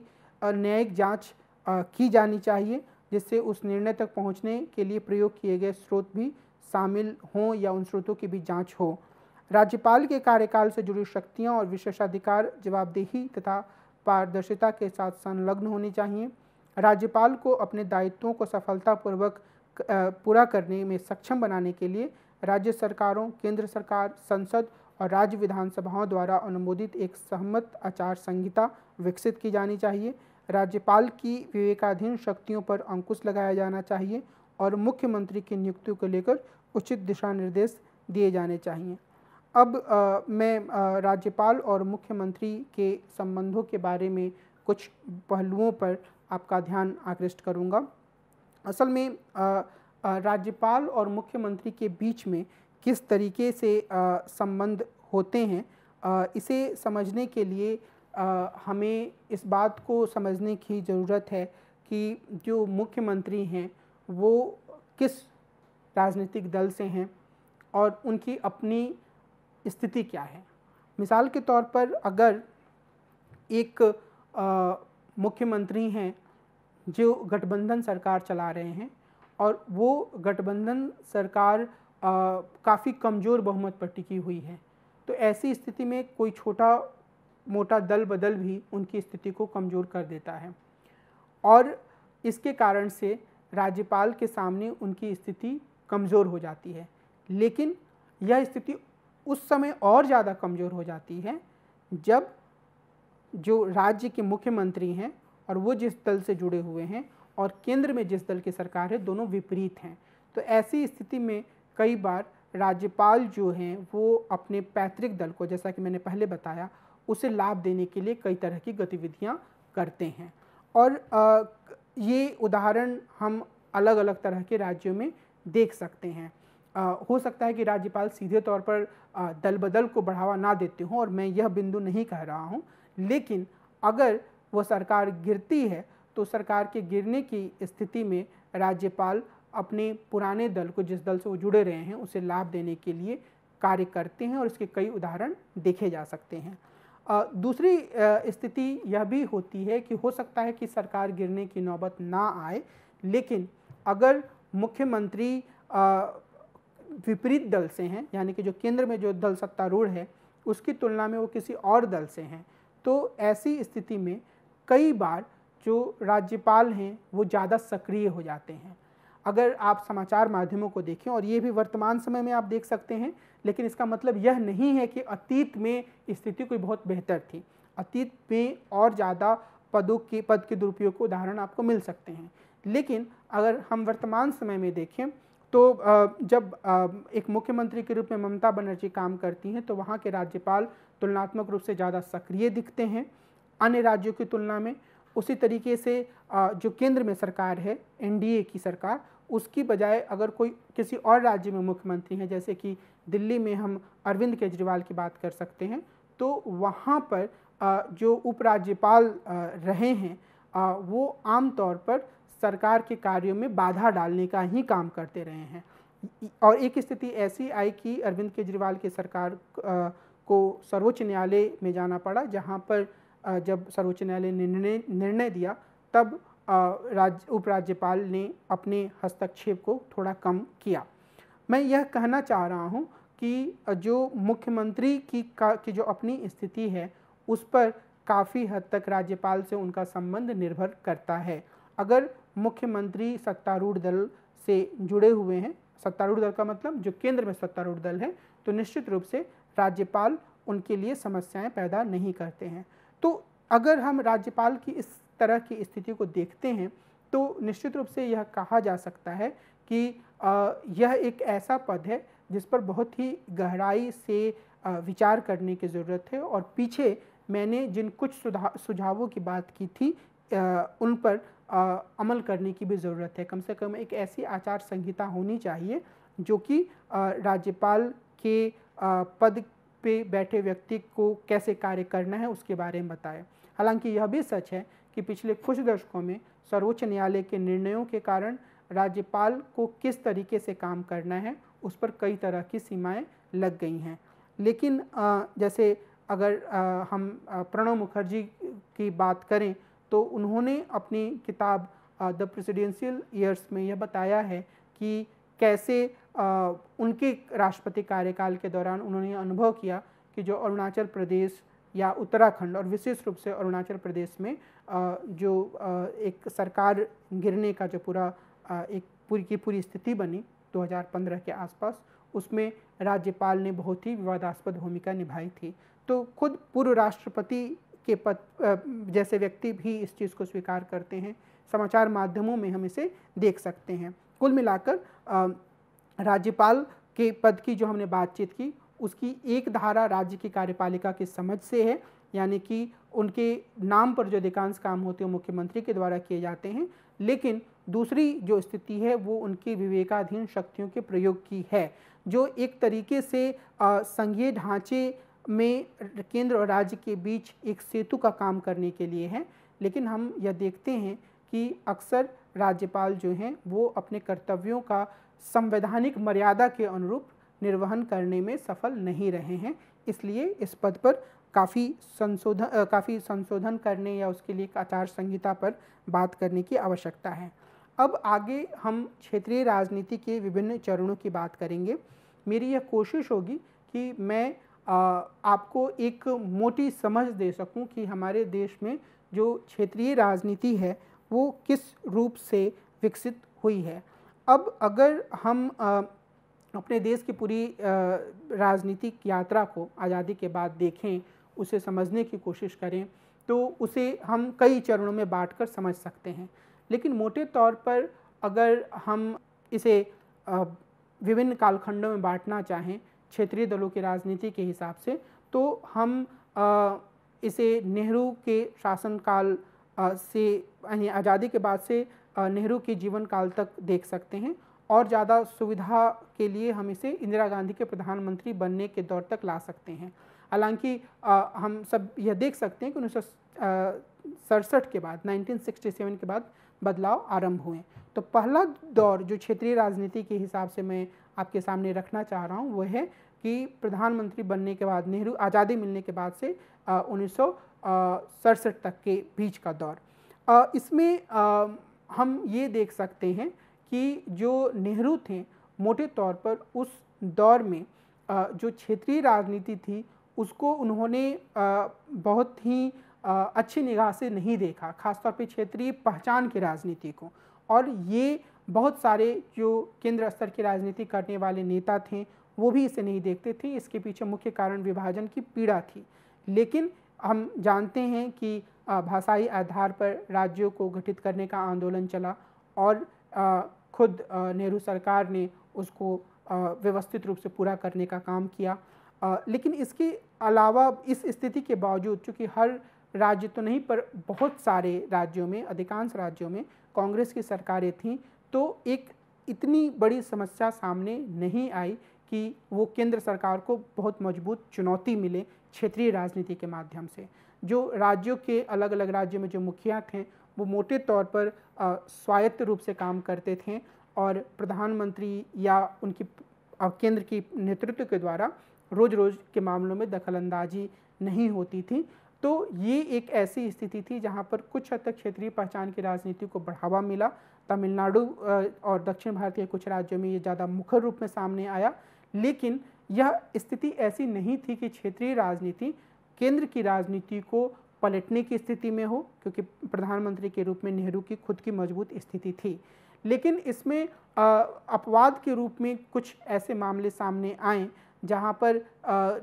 न्यायिक जांच की जानी चाहिए जिससे उस निर्णय तक पहुंचने के लिए प्रयोग किए गए स्रोत भी शामिल हों या उन स्रोतों की भी जांच हो राज्यपाल के कार्यकाल से जुड़ी शक्तियां और विशेषाधिकार जवाबदेही तथा पारदर्शिता के साथ संलग्न होनी चाहिए राज्यपाल को अपने दायित्वों को सफलतापूर्वक पूरा करने में सक्षम बनाने के लिए राज्य सरकारों केंद्र सरकार संसद और राज्य विधानसभाओं द्वारा अनुमोदित एक सहमत आचार संहिता विकसित की जानी चाहिए राज्यपाल की विवेकाधीन शक्तियों पर अंकुश लगाया जाना चाहिए और मुख्यमंत्री की नियुक्तियों को लेकर उचित दिशा निर्देश दिए जाने चाहिए अब आ, मैं राज्यपाल और मुख्यमंत्री के संबंधों के बारे में कुछ पहलुओं पर आपका ध्यान आकृष्ट करूँगा असल में राज्यपाल और मुख्यमंत्री के बीच में किस तरीके से संबंध होते हैं इसे समझने के लिए हमें इस बात को समझने की ज़रूरत है कि जो मुख्यमंत्री हैं वो किस राजनीतिक दल से हैं और उनकी अपनी स्थिति क्या है मिसाल के तौर पर अगर एक मुख्यमंत्री हैं जो गठबंधन सरकार चला रहे हैं और वो गठबंधन सरकार काफ़ी कमज़ोर बहुमत पर टिकी हुई है तो ऐसी स्थिति में कोई छोटा मोटा दल बदल भी उनकी स्थिति को कमज़ोर कर देता है और इसके कारण से राज्यपाल के सामने उनकी स्थिति कमज़ोर हो जाती है लेकिन यह स्थिति उस समय और ज़्यादा कमज़ोर हो जाती है जब जो राज्य के मुख्यमंत्री हैं और वो जिस दल से जुड़े हुए हैं और केंद्र में जिस दल की सरकार है दोनों विपरीत हैं तो ऐसी स्थिति में कई बार राज्यपाल जो हैं वो अपने पैतृक दल को जैसा कि मैंने पहले बताया उसे लाभ देने के लिए कई तरह की गतिविधियाँ करते हैं और ये उदाहरण हम अलग अलग तरह के राज्यों में देख सकते हैं आ, हो सकता है कि राज्यपाल सीधे तौर पर दल बदल को बढ़ावा ना देते हों और मैं यह बिंदु नहीं कह रहा हूँ लेकिन अगर वो सरकार गिरती है तो सरकार के गिरने की स्थिति में राज्यपाल अपने पुराने दल को जिस दल से वो जुड़े रहे हैं उसे लाभ देने के लिए कार्य करते हैं और इसके कई उदाहरण देखे जा सकते हैं दूसरी स्थिति यह भी होती है कि हो सकता है कि सरकार गिरने की नौबत ना आए लेकिन अगर मुख्यमंत्री विपरीत दल से हैं यानी कि जो केंद्र में जो दल सत्तारूढ़ है उसकी तुलना में वो किसी और दल से हैं तो ऐसी स्थिति में कई बार जो राज्यपाल हैं वो ज़्यादा सक्रिय हो जाते हैं अगर आप समाचार माध्यमों को देखें और ये भी वर्तमान समय में आप देख सकते हैं लेकिन इसका मतलब यह नहीं है कि अतीत में स्थिति कोई बहुत बेहतर थी अतीत में और ज़्यादा पदों के पद के दुरुपयोग के उदाहरण आपको मिल सकते हैं लेकिन अगर हम वर्तमान समय में देखें तो जब एक मुख्यमंत्री के रूप में ममता बनर्जी काम करती हैं तो वहाँ के राज्यपाल तुलनात्मक रूप से ज़्यादा सक्रिय दिखते हैं अन्य राज्यों की तुलना में उसी तरीके से जो केंद्र में सरकार है एनडीए की सरकार उसकी बजाय अगर कोई किसी और राज्य में मुख्यमंत्री हैं जैसे कि दिल्ली में हम अरविंद केजरीवाल की बात कर सकते हैं तो वहाँ पर जो उपराज्यपाल रहे हैं वो आमतौर पर सरकार के कार्यों में बाधा डालने का ही काम करते रहे हैं और एक स्थिति ऐसी आई कि अरविंद केजरीवाल की सरकार को सर्वोच्च न्यायालय में जाना पड़ा जहाँ पर जब सर्वोच्च न्यायालय ने निर्णय निर्णय दिया तब राज्य उपराज्यपाल ने अपने हस्तक्षेप को थोड़ा कम किया मैं यह कहना चाह रहा हूँ कि जो मुख्यमंत्री की का की जो अपनी स्थिति है उस पर काफ़ी हद तक राज्यपाल से उनका संबंध निर्भर करता है अगर मुख्यमंत्री सत्तारूढ़ दल से जुड़े हुए हैं सत्तारूढ़ दल का मतलब जो केंद्र में सत्तारूढ़ दल है तो निश्चित रूप से राज्यपाल उनके लिए समस्याएं पैदा नहीं करते हैं तो अगर हम राज्यपाल की इस तरह की स्थिति को देखते हैं तो निश्चित रूप से यह कहा जा सकता है कि यह एक ऐसा पद है जिस पर बहुत ही गहराई से विचार करने की ज़रूरत है और पीछे मैंने जिन कुछ सुझावों की बात की थी उन पर अमल करने की भी ज़रूरत है कम से कम एक ऐसी आचार संहिता होनी चाहिए जो कि राज्यपाल के पद पे बैठे व्यक्ति को कैसे कार्य करना है उसके बारे में बताया हालांकि यह भी सच है कि पिछले कुछ दशकों में सर्वोच्च न्यायालय के निर्णयों के कारण राज्यपाल को किस तरीके से काम करना है उस पर कई तरह की सीमाएं लग गई हैं लेकिन जैसे अगर हम प्रणब मुखर्जी की बात करें तो उन्होंने अपनी किताब द प्रेसिडेंशियल ईयर्स में यह बताया है कि कैसे उनके राष्ट्रपति कार्यकाल के दौरान उन्होंने अनुभव किया कि जो अरुणाचल प्रदेश या उत्तराखंड और विशेष रूप से अरुणाचल प्रदेश में जो एक सरकार गिरने का जो पूरा एक पूरी की पूरी स्थिति बनी 2015 के आसपास उसमें राज्यपाल ने बहुत ही विवादास्पद भूमिका निभाई थी तो खुद पूर्व राष्ट्रपति के पद जैसे व्यक्ति भी इस चीज़ को स्वीकार करते हैं समाचार माध्यमों में हम इसे देख सकते हैं कुल मिलाकर राज्यपाल के पद की जो हमने बातचीत की उसकी एक धारा राज्य की कार्यपालिका के समझ से है यानी कि उनके नाम पर जो अधिकांश काम होते हैं मुख्यमंत्री के द्वारा किए जाते हैं लेकिन दूसरी जो स्थिति है वो उनकी विवेकाधीन शक्तियों के प्रयोग की है जो एक तरीके से संघीय ढांचे में केंद्र और राज्य के बीच एक सेतु का काम करने के लिए है लेकिन हम यह देखते हैं कि अक्सर राज्यपाल जो हैं वो अपने कर्तव्यों का संवैधानिक मर्यादा के अनुरूप निर्वहन करने में सफल नहीं रहे हैं इसलिए इस पद पर काफ़ी संशोधन काफ़ी संशोधन करने या उसके लिए आचार संहिता पर बात करने की आवश्यकता है अब आगे हम क्षेत्रीय राजनीति के विभिन्न चरणों की बात करेंगे मेरी यह कोशिश होगी कि मैं आ, आपको एक मोटी समझ दे सकूं कि हमारे देश में जो क्षेत्रीय राजनीति है वो किस रूप से विकसित हुई है अब अगर हम अपने देश की पूरी राजनीतिक यात्रा को आज़ादी के बाद देखें उसे समझने की कोशिश करें तो उसे हम कई चरणों में बांटकर समझ सकते हैं लेकिन मोटे तौर पर अगर हम इसे विभिन्न कालखंडों में बांटना चाहें क्षेत्रीय दलों की राजनीति के हिसाब से तो हम इसे नेहरू के शासनकाल से यानी आज़ादी के बाद से नेहरू के जीवन काल तक देख सकते हैं और ज़्यादा सुविधा के लिए हम इसे इंदिरा गांधी के प्रधानमंत्री बनने के दौर तक ला सकते हैं हालांकि हम सब यह देख सकते हैं कि उन्नीस सड़सठ के बाद 1967 के बाद बदलाव आरंभ हुए तो पहला दौर जो क्षेत्रीय राजनीति के हिसाब से मैं आपके सामने रखना चाह रहा हूँ वह है कि प्रधानमंत्री बनने के बाद नेहरू आज़ादी मिलने के बाद से उन्नीस तक के बीच का दौर आ, इसमें आ, हम ये देख सकते हैं कि जो नेहरू थे मोटे तौर पर उस दौर में जो क्षेत्रीय राजनीति थी उसको उन्होंने बहुत ही अच्छी निगाह से नहीं देखा खासतौर पे क्षेत्रीय पहचान की राजनीति को और ये बहुत सारे जो केंद्र स्तर की राजनीति करने वाले नेता थे वो भी इसे नहीं देखते थे इसके पीछे मुख्य कारण विभाजन की पीड़ा थी लेकिन हम जानते हैं कि भाषाई आधार पर राज्यों को गठित करने का आंदोलन चला और खुद नेहरू सरकार ने उसको व्यवस्थित रूप से पूरा करने का काम किया लेकिन इसके अलावा इस स्थिति के बावजूद चूँकि हर राज्य तो नहीं पर बहुत सारे राज्यों में अधिकांश राज्यों में कांग्रेस की सरकारें थीं तो एक इतनी बड़ी समस्या सामने नहीं आई कि वो केंद्र सरकार को बहुत मजबूत चुनौती मिले क्षेत्रीय राजनीति के माध्यम से जो राज्यों के अलग अलग राज्यों में जो मुखिया थे वो मोटे तौर पर स्वायत्त रूप से काम करते थे और प्रधानमंत्री या उनकी केंद्र की नेतृत्व के द्वारा रोज़ रोज़ के मामलों में दखलंदाजी नहीं होती थी तो ये एक ऐसी स्थिति थी जहाँ पर कुछ हद तक क्षेत्रीय पहचान की राजनीति को बढ़ावा मिला तमिलनाडु और दक्षिण भारत के कुछ राज्यों में ये ज़्यादा मुखर रूप में सामने आया लेकिन यह स्थिति ऐसी नहीं थी कि क्षेत्रीय राजनीति केंद्र की राजनीति को पलटने की स्थिति में हो क्योंकि प्रधानमंत्री के रूप में नेहरू की खुद की मजबूत स्थिति थी लेकिन इसमें अपवाद के रूप में कुछ ऐसे मामले सामने आए जहां पर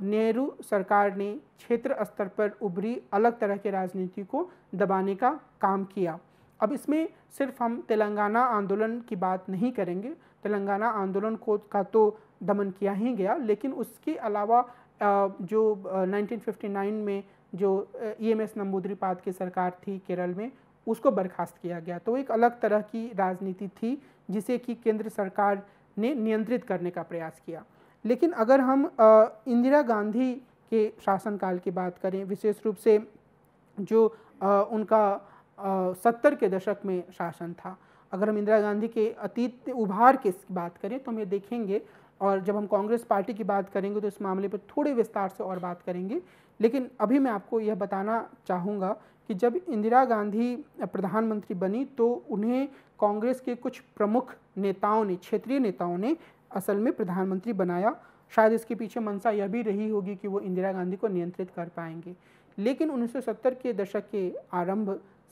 नेहरू सरकार ने क्षेत्र स्तर पर उभरी अलग तरह के राजनीति को दबाने का काम किया अब इसमें सिर्फ हम तेलंगाना आंदोलन की बात नहीं करेंगे तेलंगाना आंदोलन को का तो दमन किया ही गया लेकिन उसके अलावा जो 1959 में जो ई एम एस नंबूद्रीपाद की सरकार थी केरल में उसको बर्खास्त किया गया तो एक अलग तरह की राजनीति थी जिसे कि केंद्र सरकार ने नियंत्रित करने का प्रयास किया लेकिन अगर हम इंदिरा गांधी के शासनकाल की बात करें विशेष रूप से जो उनका सत्तर के दशक में शासन था अगर हम इंदिरा गांधी के अतीत उभार की बात करें तो हम ये देखेंगे और जब हम कांग्रेस पार्टी की बात करेंगे तो इस मामले पर थोड़े विस्तार से और बात करेंगे लेकिन अभी मैं आपको यह बताना चाहूँगा कि जब इंदिरा गांधी प्रधानमंत्री बनी तो उन्हें कांग्रेस के कुछ प्रमुख नेताओं ने क्षेत्रीय नेताओं ने असल में प्रधानमंत्री बनाया शायद इसके पीछे मनसा यह भी रही होगी कि वो इंदिरा गांधी को नियंत्रित कर पाएंगे लेकिन 1970 के दशक के आरंभ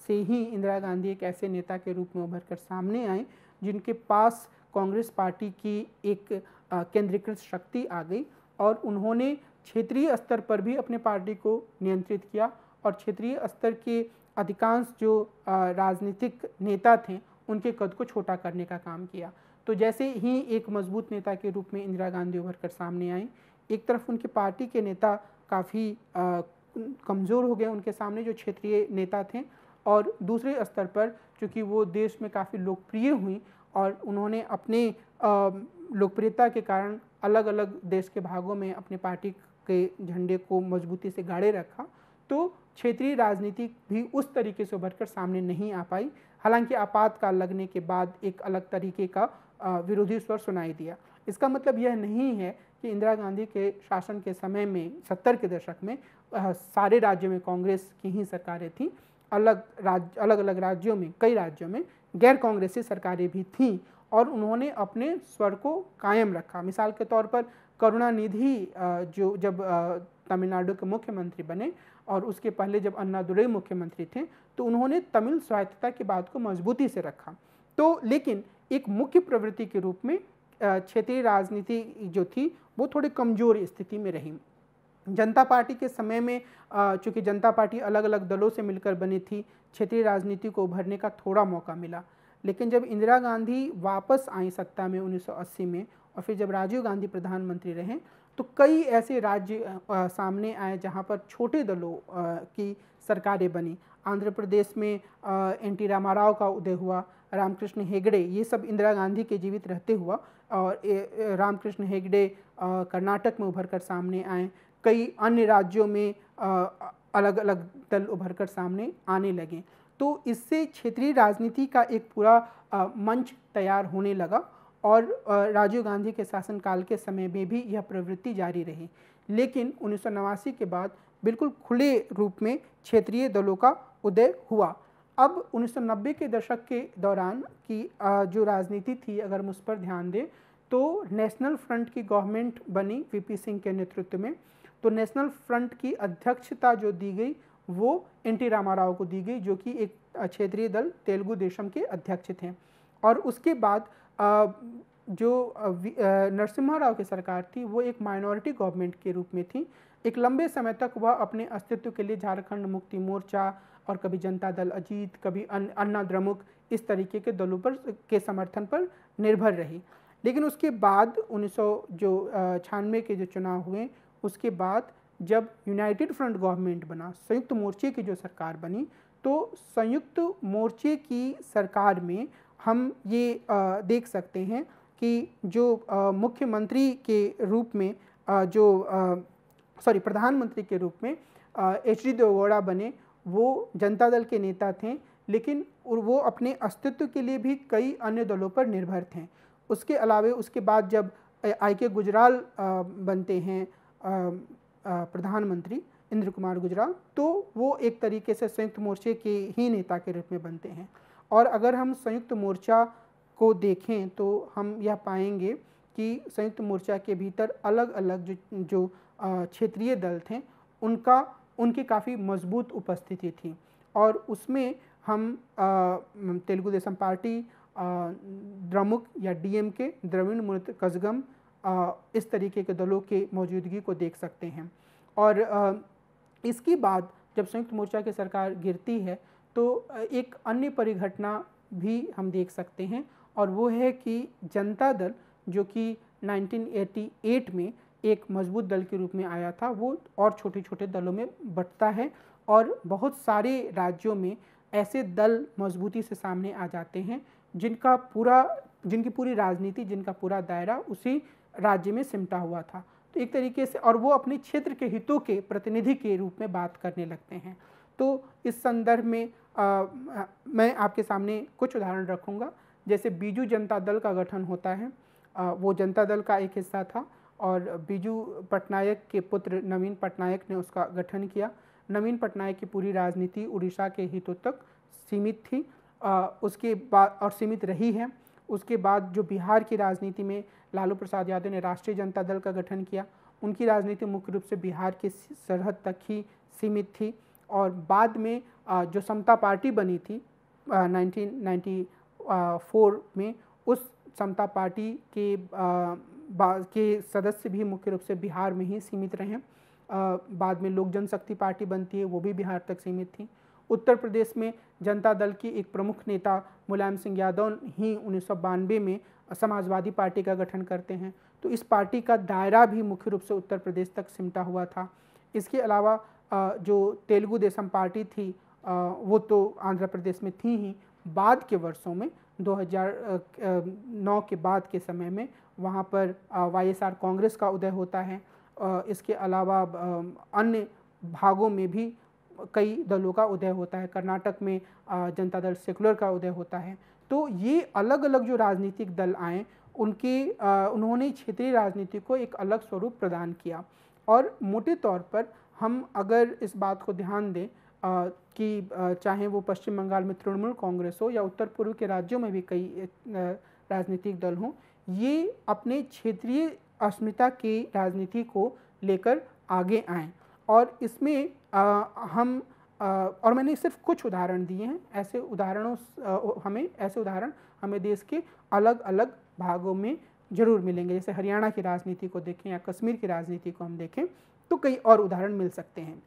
से ही इंदिरा गांधी एक ऐसे नेता के रूप में उभर कर सामने आए जिनके पास कांग्रेस पार्टी की एक केंद्रीकृत शक्ति आ गई और उन्होंने क्षेत्रीय स्तर पर भी अपने पार्टी को नियंत्रित किया और क्षेत्रीय स्तर के अधिकांश जो राजनीतिक नेता थे उनके कद को छोटा करने का काम किया तो जैसे ही एक मजबूत नेता के रूप में इंदिरा गांधी उभर कर सामने आई एक तरफ उनकी पार्टी के नेता काफ़ी कमज़ोर हो गए उनके सामने जो क्षेत्रीय नेता थे और दूसरे स्तर पर चूँकि वो देश में काफ़ी लोकप्रिय हुई और उन्होंने अपने लोकप्रियता के कारण अलग अलग देश के भागों में अपने पार्टी के झंडे को मजबूती से गाड़े रखा तो क्षेत्रीय राजनीति भी उस तरीके से उभर कर सामने नहीं आ पाई हालांकि आपातकाल लगने के बाद एक अलग तरीके का विरोधी स्वर सुनाई दिया इसका मतलब यह नहीं है कि इंदिरा गांधी के शासन के समय में सत्तर के दशक में सारे राज्यों में कांग्रेस की ही सरकारें थीं अलग राज्य अलग अलग राज्यों में कई राज्यों में गैर कांग्रेसी सरकारें भी थीं और उन्होंने अपने स्वर को कायम रखा मिसाल के तौर पर करुणानिधि जो जब तमिलनाडु के मुख्यमंत्री बने और उसके पहले जब अन्ना दुरई मुख्यमंत्री थे तो उन्होंने तमिल स्वायत्तता की बात को मजबूती से रखा तो लेकिन एक मुख्य प्रवृत्ति के रूप में क्षेत्रीय राजनीति जो थी वो थोड़ी कमज़ोर स्थिति में रही जनता पार्टी के समय में चूँकि जनता पार्टी अलग अलग दलों से मिलकर बनी थी क्षेत्रीय राजनीति को उभरने का थोड़ा मौका मिला लेकिन जब इंदिरा गांधी वापस आई सत्ता में 1980 में और फिर जब राजीव गांधी प्रधानमंत्री रहे तो कई ऐसे राज्य सामने आए जहाँ पर छोटे दलों की सरकारें बनी आंध्र प्रदेश में एन टी रामा राव का उदय हुआ रामकृष्ण हेगड़े ये सब इंदिरा गांधी के जीवित रहते हुआ और रामकृष्ण हेगड़े कर्नाटक में उभर कर सामने आए कई अन्य राज्यों में अलग अलग दल उभर कर सामने आने लगे तो इससे क्षेत्रीय राजनीति का एक पूरा मंच तैयार होने लगा और राजीव गांधी के शासनकाल के समय में भी यह प्रवृत्ति जारी रही लेकिन उन्नीस के बाद बिल्कुल खुले रूप में क्षेत्रीय दलों का उदय हुआ अब 1990 के दशक के दौरान की जो राजनीति थी अगर हम उस पर ध्यान दें तो नेशनल फ्रंट की गवर्नमेंट बनी वीपी सिंह के नेतृत्व में तो नेशनल फ्रंट की अध्यक्षता जो दी गई वो एन टी रामाराव को दी गई जो कि एक क्षेत्रीय दल तेलुगु देशम के अध्यक्ष थे और उसके बाद जो नरसिम्हा राव की सरकार थी वो एक माइनॉरिटी गवर्नमेंट के रूप में थी एक लंबे समय तक वह अपने अस्तित्व के लिए झारखंड मुक्ति मोर्चा और कभी जनता दल अजीत कभी अन्ना द्रमुक इस तरीके के दलों पर के समर्थन पर निर्भर रही लेकिन उसके बाद उन्नीस जो छानवे के जो चुनाव हुए उसके बाद जब यूनाइटेड फ्रंट गवर्नमेंट बना संयुक्त मोर्चे की जो सरकार बनी तो संयुक्त मोर्चे की सरकार में हम ये देख सकते हैं कि जो मुख्यमंत्री के रूप में जो सॉरी प्रधानमंत्री के रूप में एच डी देवगौड़ा बने वो जनता दल के नेता थे लेकिन वो अपने अस्तित्व के लिए भी कई अन्य दलों पर निर्भर थे उसके अलावा उसके बाद जब आई के गुजराल बनते हैं प्रधानमंत्री इंद्र कुमार गुजराल तो वो एक तरीके से संयुक्त मोर्चे के ही नेता के रूप में बनते हैं और अगर हम संयुक्त मोर्चा को देखें तो हम यह पाएंगे कि संयुक्त मोर्चा के भीतर अलग अलग जो जो क्षेत्रीय दल थे उनका उनकी काफ़ी मजबूत उपस्थिति थी और उसमें हम तेलुगु देशम पार्टी द्रमुक या डीएमके द्रविण मुनित कजगम इस तरीके के दलों की मौजूदगी को देख सकते हैं और इसके बाद जब संयुक्त मोर्चा की सरकार गिरती है तो एक अन्य परिघटना भी हम देख सकते हैं और वो है कि जनता दल जो कि 1988 में एक मजबूत दल के रूप में आया था वो और छोटे छोटे दलों में बंटता है और बहुत सारे राज्यों में ऐसे दल मजबूती से सामने आ जाते हैं जिनका पूरा जिनकी पूरी राजनीति जिनका पूरा दायरा उसी राज्य में सिमटा हुआ था तो एक तरीके से और वो अपने क्षेत्र के हितों के प्रतिनिधि के रूप में बात करने लगते हैं तो इस संदर्भ में आ, मैं आपके सामने कुछ उदाहरण रखूँगा जैसे बीजू जनता दल का गठन होता है आ, वो जनता दल का एक हिस्सा था और बीजू पटनायक के पुत्र नवीन पटनायक ने उसका गठन किया नवीन पटनायक की पूरी राजनीति उड़ीसा के हितों तक सीमित थी आ, उसके बाद और सीमित रही है उसके बाद जो बिहार की राजनीति में लालू प्रसाद यादव ने राष्ट्रीय जनता दल का गठन किया उनकी राजनीति मुख्य रूप से बिहार के सरहद तक ही सीमित थी और बाद में जो समता पार्टी बनी थी नाइनटीन में उस समता पार्टी के के सदस्य भी मुख्य रूप से बिहार में ही सीमित रहे बाद में लोक जनशक्ति पार्टी बनती है वो भी बिहार तक सीमित थी उत्तर प्रदेश में जनता दल के एक प्रमुख नेता मुलायम सिंह यादव ही उन्नीस में समाजवादी पार्टी का गठन करते हैं तो इस पार्टी का दायरा भी मुख्य रूप से उत्तर प्रदेश तक सिमटा हुआ था इसके अलावा जो तेलुगु देशम पार्टी थी वो तो आंध्र प्रदेश में थी ही बाद के वर्षों में 2009 के बाद के समय में वहाँ पर वाईएसआर कांग्रेस का उदय होता है इसके अलावा अन्य भागों में भी कई दलों का उदय होता है कर्नाटक में जनता दल सेकुलर का उदय होता है तो ये अलग अलग जो राजनीतिक दल आए उनके उन्होंने क्षेत्रीय राजनीति को एक अलग स्वरूप प्रदान किया और मोटे तौर पर हम अगर इस बात को ध्यान दें कि चाहे वो पश्चिम बंगाल में तृणमूल कांग्रेस हो या उत्तर पूर्व के राज्यों में भी कई राजनीतिक दल हों ये अपने क्षेत्रीय अस्मिता की राजनीति को लेकर आगे आएँ और इसमें आ, हम आ, और मैंने सिर्फ कुछ उदाहरण दिए हैं ऐसे उदाहरणों हमें ऐसे उदाहरण हमें देश के अलग अलग भागों में जरूर मिलेंगे जैसे हरियाणा की राजनीति को देखें या कश्मीर की राजनीति को हम देखें तो कई और उदाहरण मिल सकते हैं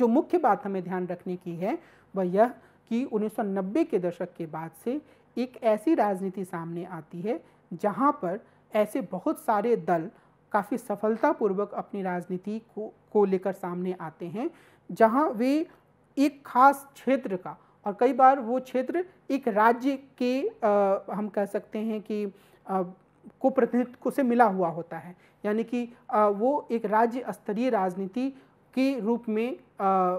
जो मुख्य बात हमें ध्यान रखने की है वह यह कि 1990 के दशक के बाद से एक ऐसी राजनीति सामने आती है जहाँ पर ऐसे बहुत सारे दल काफ़ी सफलतापूर्वक अपनी राजनीति को को लेकर सामने आते हैं जहां वे एक खास क्षेत्र का और कई बार वो क्षेत्र एक राज्य के आ, हम कह सकते हैं कि आ, को प्रतिनिधित्व से मिला हुआ होता है यानी कि आ, वो एक राज्य स्तरीय राजनीति के रूप में आ,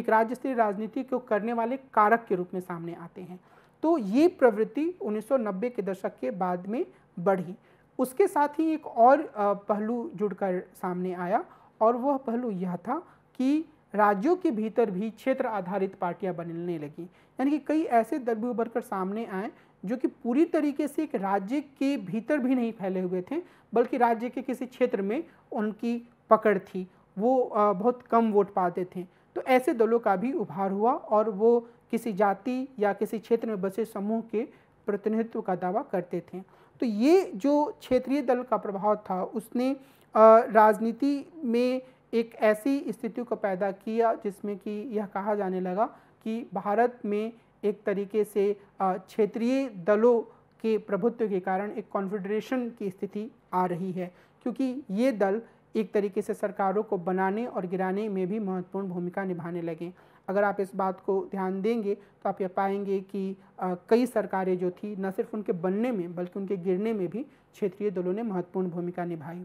एक राज्य स्तरीय राजनीति को करने वाले कारक के रूप में सामने आते हैं तो ये प्रवृत्ति 1990 के दशक के बाद में बढ़ी उसके साथ ही एक और पहलू जुड़कर सामने आया और वह पहलू यह था कि राज्यों के भीतर भी क्षेत्र आधारित पार्टियां बनने लगी यानी कि कई ऐसे दल भी उभर कर सामने आए जो कि पूरी तरीके से एक राज्य के भीतर भी नहीं फैले हुए थे बल्कि राज्य के किसी क्षेत्र में उनकी पकड़ थी वो बहुत कम वोट पाते थे तो ऐसे दलों का भी उभार हुआ और वो किसी जाति या किसी क्षेत्र में बसे समूह के प्रतिनिधित्व का दावा करते थे तो ये जो क्षेत्रीय दल का प्रभाव था उसने राजनीति में एक ऐसी स्थिति को पैदा किया जिसमें कि यह कहा जाने लगा कि भारत में एक तरीके से क्षेत्रीय दलों के प्रभुत्व के कारण एक कॉन्फेडरेशन की स्थिति आ रही है क्योंकि ये दल एक तरीके से सरकारों को बनाने और गिराने में भी महत्वपूर्ण भूमिका निभाने लगे अगर आप इस बात को ध्यान देंगे तो आप ये पाएंगे कि आ, कई सरकारें जो थी न सिर्फ उनके बनने में बल्कि उनके गिरने में भी क्षेत्रीय दलों ने महत्वपूर्ण भूमिका निभाई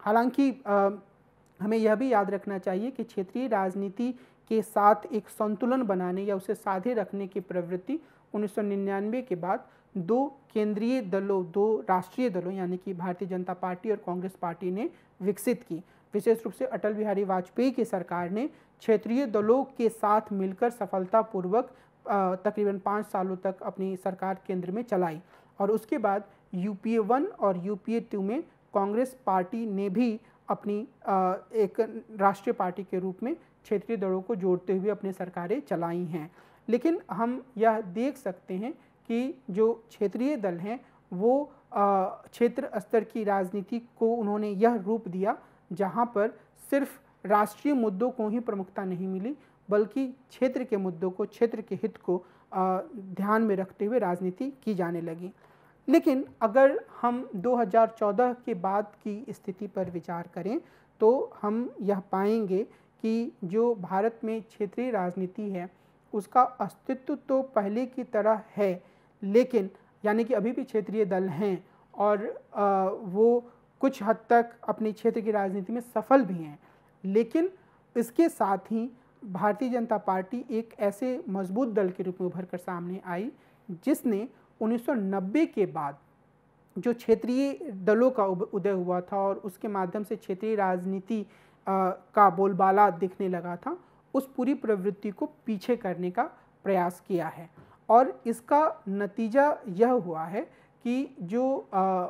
हालांकि हमें यह भी याद रखना चाहिए कि क्षेत्रीय राजनीति के साथ एक संतुलन बनाने या उसे साधे रखने की प्रवृत्ति उन्नीस के बाद दो केंद्रीय दलों दो राष्ट्रीय दलों यानी कि भारतीय जनता पार्टी और कांग्रेस पार्टी ने विकसित की विशेष रूप से अटल बिहारी वाजपेयी की सरकार ने क्षेत्रीय दलों के साथ मिलकर सफलतापूर्वक तकरीबन पाँच सालों तक अपनी सरकार केंद्र में चलाई और उसके बाद यू वन और यूपीए टू में कांग्रेस पार्टी ने भी अपनी एक राष्ट्रीय पार्टी के रूप में क्षेत्रीय दलों को जोड़ते हुए अपनी सरकारें चलाई हैं लेकिन हम यह देख सकते हैं कि जो क्षेत्रीय दल हैं वो क्षेत्र स्तर की राजनीति को उन्होंने यह रूप दिया जहाँ पर सिर्फ राष्ट्रीय मुद्दों को ही प्रमुखता नहीं मिली बल्कि क्षेत्र के मुद्दों को क्षेत्र के हित को ध्यान में रखते हुए राजनीति की जाने लगी लेकिन अगर हम 2014 के बाद की स्थिति पर विचार करें तो हम यह पाएंगे कि जो भारत में क्षेत्रीय राजनीति है उसका अस्तित्व तो पहले की तरह है लेकिन यानी कि अभी भी क्षेत्रीय दल हैं और वो कुछ हद तक अपने क्षेत्र की राजनीति में सफल भी हैं लेकिन इसके साथ ही भारतीय जनता पार्टी एक ऐसे मजबूत दल के रूप में उभर कर सामने आई जिसने 1990 के बाद जो क्षेत्रीय दलों का उदय हुआ था और उसके माध्यम से क्षेत्रीय राजनीति का बोलबाला दिखने लगा था उस पूरी प्रवृत्ति को पीछे करने का प्रयास किया है और इसका नतीजा यह हुआ है कि जो आ,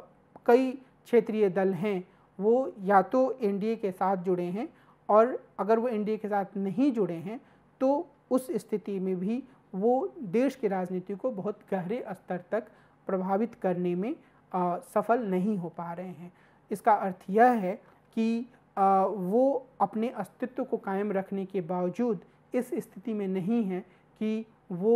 कई क्षेत्रीय दल हैं वो या तो एन के साथ जुड़े हैं और अगर वो एन के साथ नहीं जुड़े हैं तो उस स्थिति में भी वो देश की राजनीति को बहुत गहरे स्तर तक प्रभावित करने में आ, सफल नहीं हो पा रहे हैं इसका अर्थ यह है कि आ, वो अपने अस्तित्व को कायम रखने के बावजूद इस स्थिति में नहीं है कि वो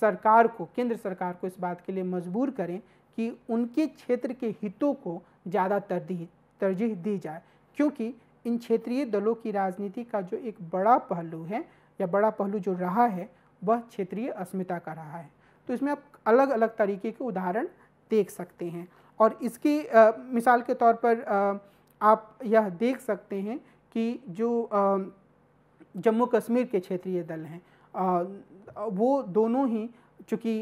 सरकार को केंद्र सरकार को इस बात के लिए मजबूर करें कि उनके क्षेत्र के हितों को ज़्यादा तरजीह तरजीह दी जाए क्योंकि इन क्षेत्रीय दलों की राजनीति का जो एक बड़ा पहलू है या बड़ा पहलू जो रहा है वह क्षेत्रीय अस्मिता का रहा है तो इसमें आप अलग अलग तरीके के उदाहरण देख सकते हैं और इसकी आ, मिसाल के तौर पर आ, आप यह देख सकते हैं कि जो जम्मू कश्मीर के क्षेत्रीय दल हैं आ, वो दोनों ही चूँकि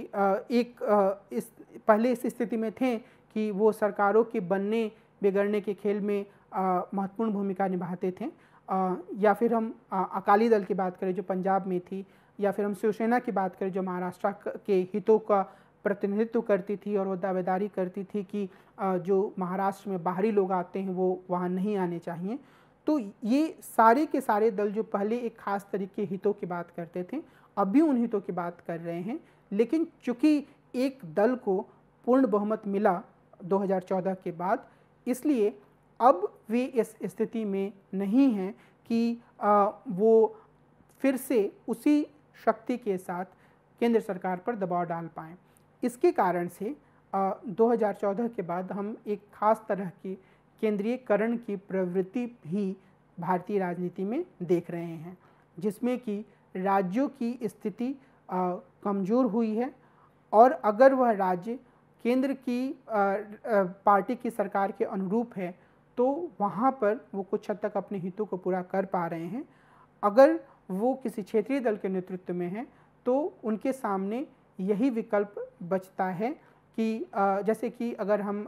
एक इस पहले इस स्थिति में थे कि वो सरकारों के बनने बिगड़ने के खेल में महत्वपूर्ण भूमिका निभाते थे आ, या फिर हम आ, अकाली दल की बात करें जो पंजाब में थी या फिर हम शिवसेना की बात करें जो महाराष्ट्र के हितों का प्रतिनिधित्व करती थी और वो दावेदारी करती थी कि आ, जो महाराष्ट्र में बाहरी लोग आते हैं वो वहाँ नहीं आने चाहिए तो ये सारे के सारे दल जो पहले एक खास तरीके हितों की बात करते थे अब भी उन हितों की बात कर रहे हैं लेकिन चूँकि एक दल को पूर्ण बहुमत मिला 2014 के बाद इसलिए अब वे इस स्थिति में नहीं हैं कि आ, वो फिर से उसी शक्ति के साथ केंद्र सरकार पर दबाव डाल पाएँ इसके कारण से आ, 2014 के बाद हम एक खास तरह की केंद्रीयकरण की प्रवृत्ति भी भारतीय राजनीति में देख रहे हैं जिसमें कि राज्यों की स्थिति कमज़ोर हुई है और अगर वह राज्य केंद्र की पार्टी की सरकार के अनुरूप है तो वहाँ पर वो कुछ हद तक अपने हितों को पूरा कर पा रहे हैं अगर वो किसी क्षेत्रीय दल के नेतृत्व में हैं तो उनके सामने यही विकल्प बचता है कि जैसे कि अगर हम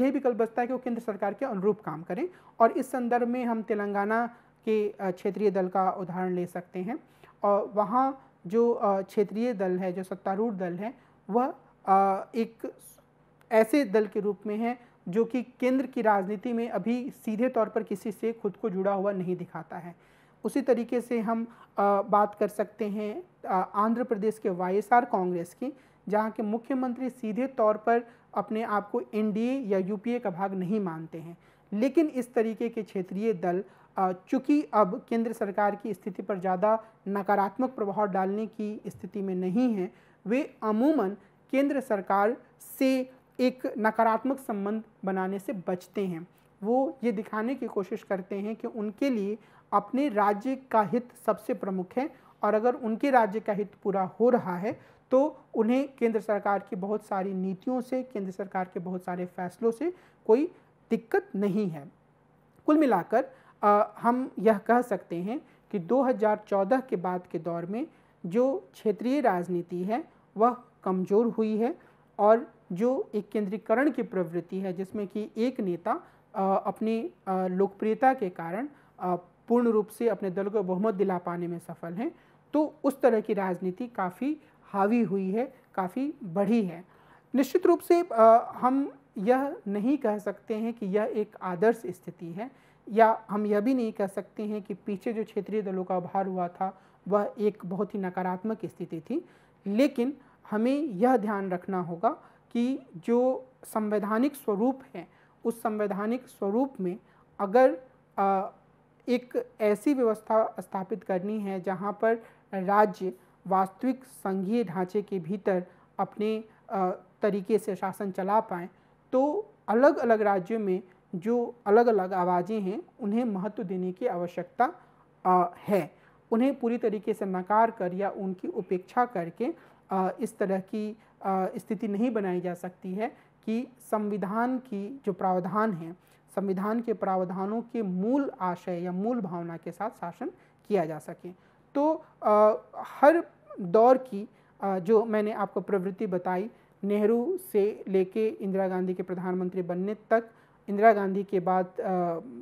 यही विकल्प बचता है कि वो केंद्र सरकार के अनुरूप काम करें और इस संदर्भ में हम तेलंगाना के क्षेत्रीय दल का उदाहरण ले सकते हैं और वहाँ जो क्षेत्रीय दल है जो सत्तारूढ़ दल है वह एक ऐसे दल के रूप में है जो कि केंद्र की राजनीति में अभी सीधे तौर पर किसी से खुद को जुड़ा हुआ नहीं दिखाता है उसी तरीके से हम बात कर सकते हैं आंध्र प्रदेश के वाईएसआर कांग्रेस की जहाँ के मुख्यमंत्री सीधे तौर पर अपने आप को एनडीए या यूपीए का भाग नहीं मानते हैं लेकिन इस तरीके के क्षेत्रीय दल चूँकि अब केंद्र सरकार की स्थिति पर ज़्यादा नकारात्मक प्रभाव डालने की स्थिति में नहीं है वे अमूमन केंद्र सरकार से एक नकारात्मक संबंध बनाने से बचते हैं वो ये दिखाने की कोशिश करते हैं कि उनके लिए अपने राज्य का हित सबसे प्रमुख है और अगर उनके राज्य का हित पूरा हो रहा है तो उन्हें केंद्र सरकार की बहुत सारी नीतियों से केंद्र सरकार के बहुत सारे फैसलों से कोई दिक्कत नहीं है कुल मिलाकर हम यह कह सकते हैं कि 2014 के बाद के दौर में जो क्षेत्रीय राजनीति है वह कमज़ोर हुई है और जो एक केंद्रीकरण की प्रवृत्ति है जिसमें कि एक नेता अपनी लोकप्रियता के कारण पूर्ण रूप से अपने दल को बहुमत दिला पाने में सफल हैं तो उस तरह की राजनीति काफ़ी हावी हुई है काफ़ी बढ़ी है निश्चित रूप से हम यह नहीं कह सकते हैं कि यह एक आदर्श स्थिति है या हम यह भी नहीं कह सकते हैं कि पीछे जो क्षेत्रीय दलों का आभार हुआ था वह एक बहुत ही नकारात्मक स्थिति थी लेकिन हमें यह ध्यान रखना होगा कि जो संवैधानिक स्वरूप है उस संवैधानिक स्वरूप में अगर आ, एक ऐसी व्यवस्था स्थापित करनी है जहाँ पर राज्य वास्तविक संघीय ढांचे के भीतर अपने आ, तरीके से शासन चला पाएँ तो अलग अलग राज्यों में जो अलग अलग आवाज़ें हैं उन्हें महत्व देने की आवश्यकता है उन्हें पूरी तरीके से नकार कर या उनकी उपेक्षा करके इस तरह की स्थिति नहीं बनाई जा सकती है कि संविधान की जो प्रावधान हैं संविधान के प्रावधानों के मूल आशय या मूल भावना के साथ शासन किया जा सके तो आ, हर दौर की आ, जो मैंने आपको प्रवृत्ति बताई नेहरू से लेके इंदिरा गांधी के प्रधानमंत्री बनने तक इंदिरा गांधी के बाद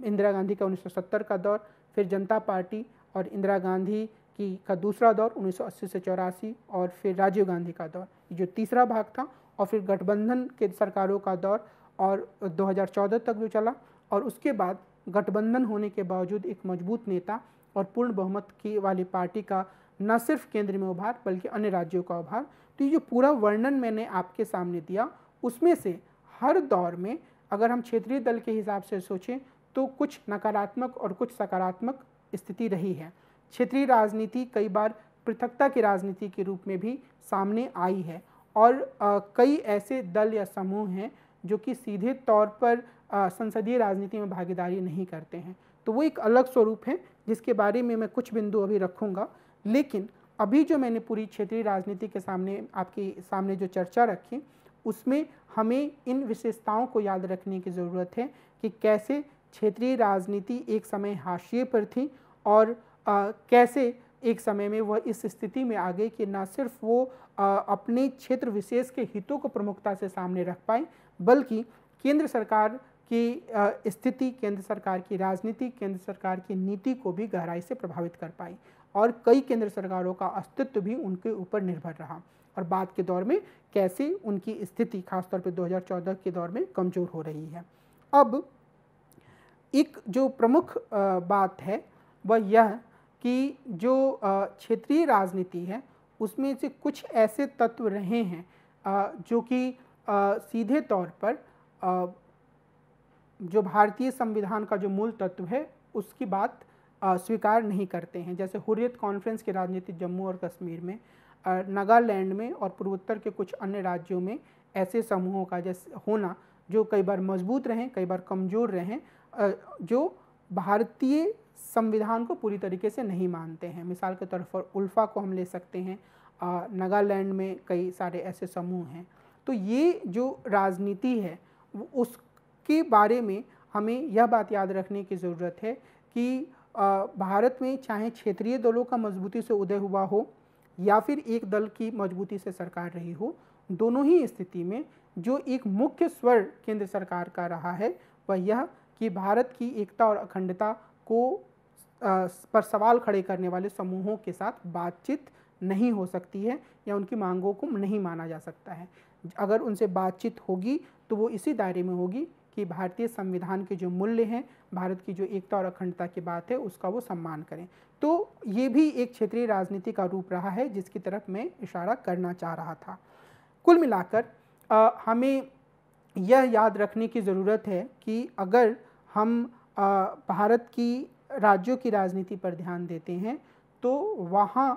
इंदिरा गांधी का 1970 का दौर फिर जनता पार्टी और इंदिरा गांधी की का दूसरा दौर 1980 से चौरासी और फिर राजीव गांधी का दौर जो तीसरा भाग था और फिर गठबंधन के सरकारों का दौर और 2014 तक जो चला और उसके बाद गठबंधन होने के बावजूद एक मजबूत नेता और पूर्ण बहुमत की वाली पार्टी का न सिर्फ केंद्र में उभार बल्कि अन्य राज्यों का उभार तो ये जो पूरा वर्णन मैंने आपके सामने दिया उसमें से हर दौर में अगर हम क्षेत्रीय दल के हिसाब से सोचें तो कुछ नकारात्मक और कुछ सकारात्मक स्थिति रही है क्षेत्रीय राजनीति कई बार पृथकता की राजनीति के रूप में भी सामने आई है और आ, कई ऐसे दल या समूह हैं जो कि सीधे तौर पर संसदीय राजनीति में भागीदारी नहीं करते हैं तो वो एक अलग स्वरूप है जिसके बारे में मैं कुछ बिंदु अभी रखूँगा लेकिन अभी जो मैंने पूरी क्षेत्रीय राजनीति के सामने आपके सामने जो चर्चा रखी उसमें हमें इन विशेषताओं को याद रखने की ज़रूरत है कि कैसे क्षेत्रीय राजनीति एक समय हाशिए पर थी और आ, कैसे एक समय में वह इस स्थिति में आ गए कि ना सिर्फ वो आ, अपने क्षेत्र विशेष के हितों को प्रमुखता से सामने रख पाए बल्कि केंद्र सरकार की स्थिति केंद्र सरकार की राजनीति केंद्र सरकार की नीति को भी गहराई से प्रभावित कर पाई और कई केंद्र सरकारों का अस्तित्व भी उनके ऊपर निर्भर रहा और बाद के दौर में कैसे उनकी स्थिति खासतौर पर 2014 के दौर में कमज़ोर हो रही है अब एक जो प्रमुख बात है वह यह कि जो क्षेत्रीय राजनीति है उसमें से कुछ ऐसे तत्व रहे हैं जो कि सीधे तौर पर जो भारतीय संविधान का जो मूल तत्व है उसकी बात स्वीकार नहीं करते हैं जैसे हुर्रियत कॉन्फ्रेंस की राजनीति जम्मू और कश्मीर में नागालैंड में और पूर्वोत्तर के कुछ अन्य राज्यों में ऐसे समूहों का जैसे होना जो कई बार मजबूत रहें कई बार कमज़ोर रहें जो भारतीय संविधान को पूरी तरीके से नहीं मानते हैं मिसाल के तौर पर उल्फा को हम ले सकते हैं नागालैंड में कई सारे ऐसे समूह हैं तो ये जो राजनीति है उसके बारे में हमें यह बात याद रखने की ज़रूरत है कि भारत में चाहे क्षेत्रीय दलों का मजबूती से उदय हुआ हो या फिर एक दल की मजबूती से सरकार रही हो दोनों ही स्थिति में जो एक मुख्य स्वर केंद्र सरकार का रहा है वह यह कि भारत की एकता और अखंडता को आ, पर सवाल खड़े करने वाले समूहों के साथ बातचीत नहीं हो सकती है या उनकी मांगों को नहीं माना जा सकता है अगर उनसे बातचीत होगी तो वो इसी दायरे में होगी कि भारतीय संविधान के जो मूल्य हैं भारत की जो एकता और अखंडता की बात है उसका वो सम्मान करें तो ये भी एक क्षेत्रीय राजनीति का रूप रहा है जिसकी तरफ मैं इशारा करना चाह रहा था कुल मिलाकर आ, हमें यह याद रखने की ज़रूरत है कि अगर हम भारत की राज्यों की राजनीति पर ध्यान देते हैं तो वहाँ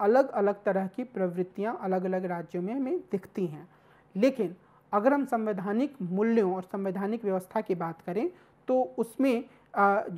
अलग अलग तरह की प्रवृत्तियाँ अलग अलग राज्यों में हमें दिखती हैं लेकिन अगर हम संवैधानिक मूल्यों और संवैधानिक व्यवस्था की बात करें तो उसमें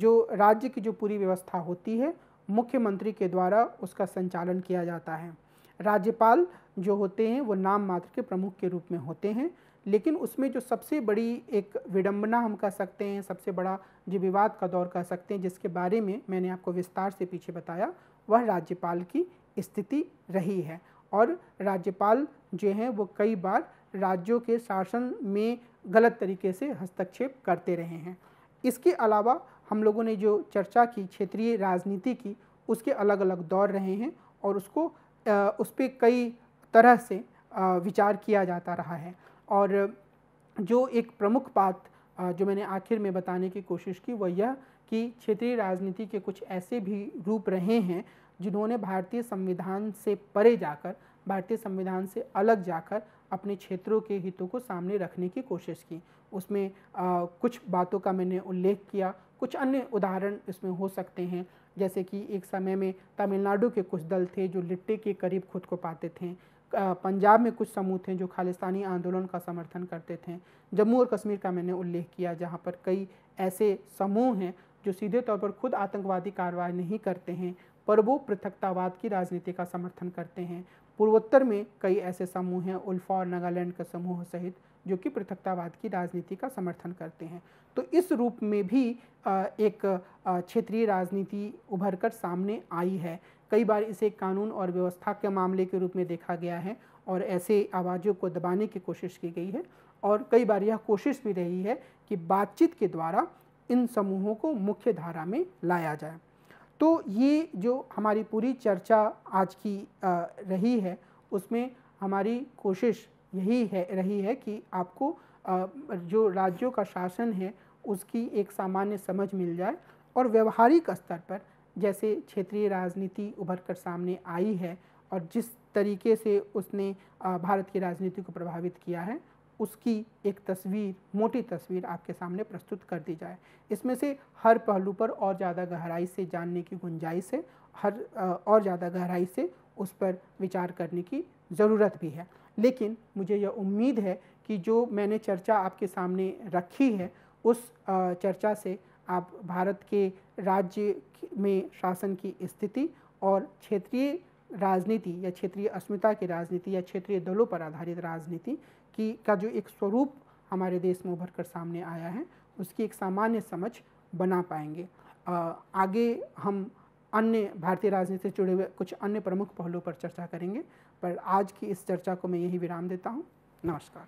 जो राज्य की जो पूरी व्यवस्था होती है मुख्यमंत्री के द्वारा उसका संचालन किया जाता है राज्यपाल जो होते हैं वो नाम मात्र के प्रमुख के रूप में होते हैं लेकिन उसमें जो सबसे बड़ी एक विडंबना हम कह सकते हैं सबसे बड़ा जो विवाद का दौर कह सकते हैं जिसके बारे में मैंने आपको विस्तार से पीछे बताया वह राज्यपाल की स्थिति रही है और राज्यपाल जो हैं वो कई बार राज्यों के शासन में गलत तरीके से हस्तक्षेप करते रहे हैं इसके अलावा हम लोगों ने जो चर्चा की क्षेत्रीय राजनीति की उसके अलग अलग दौर रहे हैं और उसको उस पर कई तरह से विचार किया जाता रहा है और जो एक प्रमुख बात जो मैंने आखिर में बताने की कोशिश की वह यह कि क्षेत्रीय राजनीति के कुछ ऐसे भी रूप रहे हैं जिन्होंने भारतीय संविधान से परे जाकर भारतीय संविधान से अलग जाकर अपने क्षेत्रों के हितों को सामने रखने की कोशिश की उसमें आ, कुछ बातों का मैंने उल्लेख किया कुछ अन्य उदाहरण इसमें हो सकते हैं जैसे कि एक समय में तमिलनाडु के कुछ दल थे जो लिट्टे के करीब खुद को पाते थे पंजाब में कुछ समूह थे जो खालिस्तानी आंदोलन का समर्थन करते थे जम्मू और कश्मीर का मैंने उल्लेख किया जहाँ पर कई ऐसे समूह हैं जो सीधे तौर पर खुद आतंकवादी कार्रवाई नहीं करते हैं पर वो पृथकतावाद की राजनीति का समर्थन करते हैं पूर्वोत्तर में कई ऐसे समूह हैं उल्फा और नागालैंड का समूह सहित जो कि पृथकतावाद की राजनीति का समर्थन करते हैं तो इस रूप में भी एक क्षेत्रीय राजनीति उभर कर सामने आई है कई बार इसे कानून और व्यवस्था के मामले के रूप में देखा गया है और ऐसे आवाज़ों को दबाने की कोशिश की गई है और कई बार यह कोशिश भी रही है कि बातचीत के द्वारा इन समूहों को मुख्य धारा में लाया जाए तो ये जो हमारी पूरी चर्चा आज की रही है उसमें हमारी कोशिश यही है रही है कि आपको जो राज्यों का शासन है उसकी एक सामान्य समझ मिल जाए और व्यवहारिक स्तर पर जैसे क्षेत्रीय राजनीति उभर कर सामने आई है और जिस तरीके से उसने भारत की राजनीति को प्रभावित किया है उसकी एक तस्वीर मोटी तस्वीर आपके सामने प्रस्तुत कर दी जाए इसमें से हर पहलू पर और ज़्यादा गहराई से जानने की गुंजाइश है हर और ज़्यादा गहराई से उस पर विचार करने की ज़रूरत भी है लेकिन मुझे यह उम्मीद है कि जो मैंने चर्चा आपके सामने रखी है उस चर्चा से आप भारत के राज्य में शासन की स्थिति और क्षेत्रीय राजनीति या क्षेत्रीय अस्मिता की राजनीति या क्षेत्रीय दलों पर आधारित राजनीति की का जो एक स्वरूप हमारे देश में उभर कर सामने आया है उसकी एक सामान्य समझ बना पाएंगे आ, आगे हम अन्य भारतीय राजनीति से जुड़े हुए कुछ अन्य प्रमुख पहलुओं पर चर्चा करेंगे पर आज की इस चर्चा को मैं यही विराम देता हूँ नमस्कार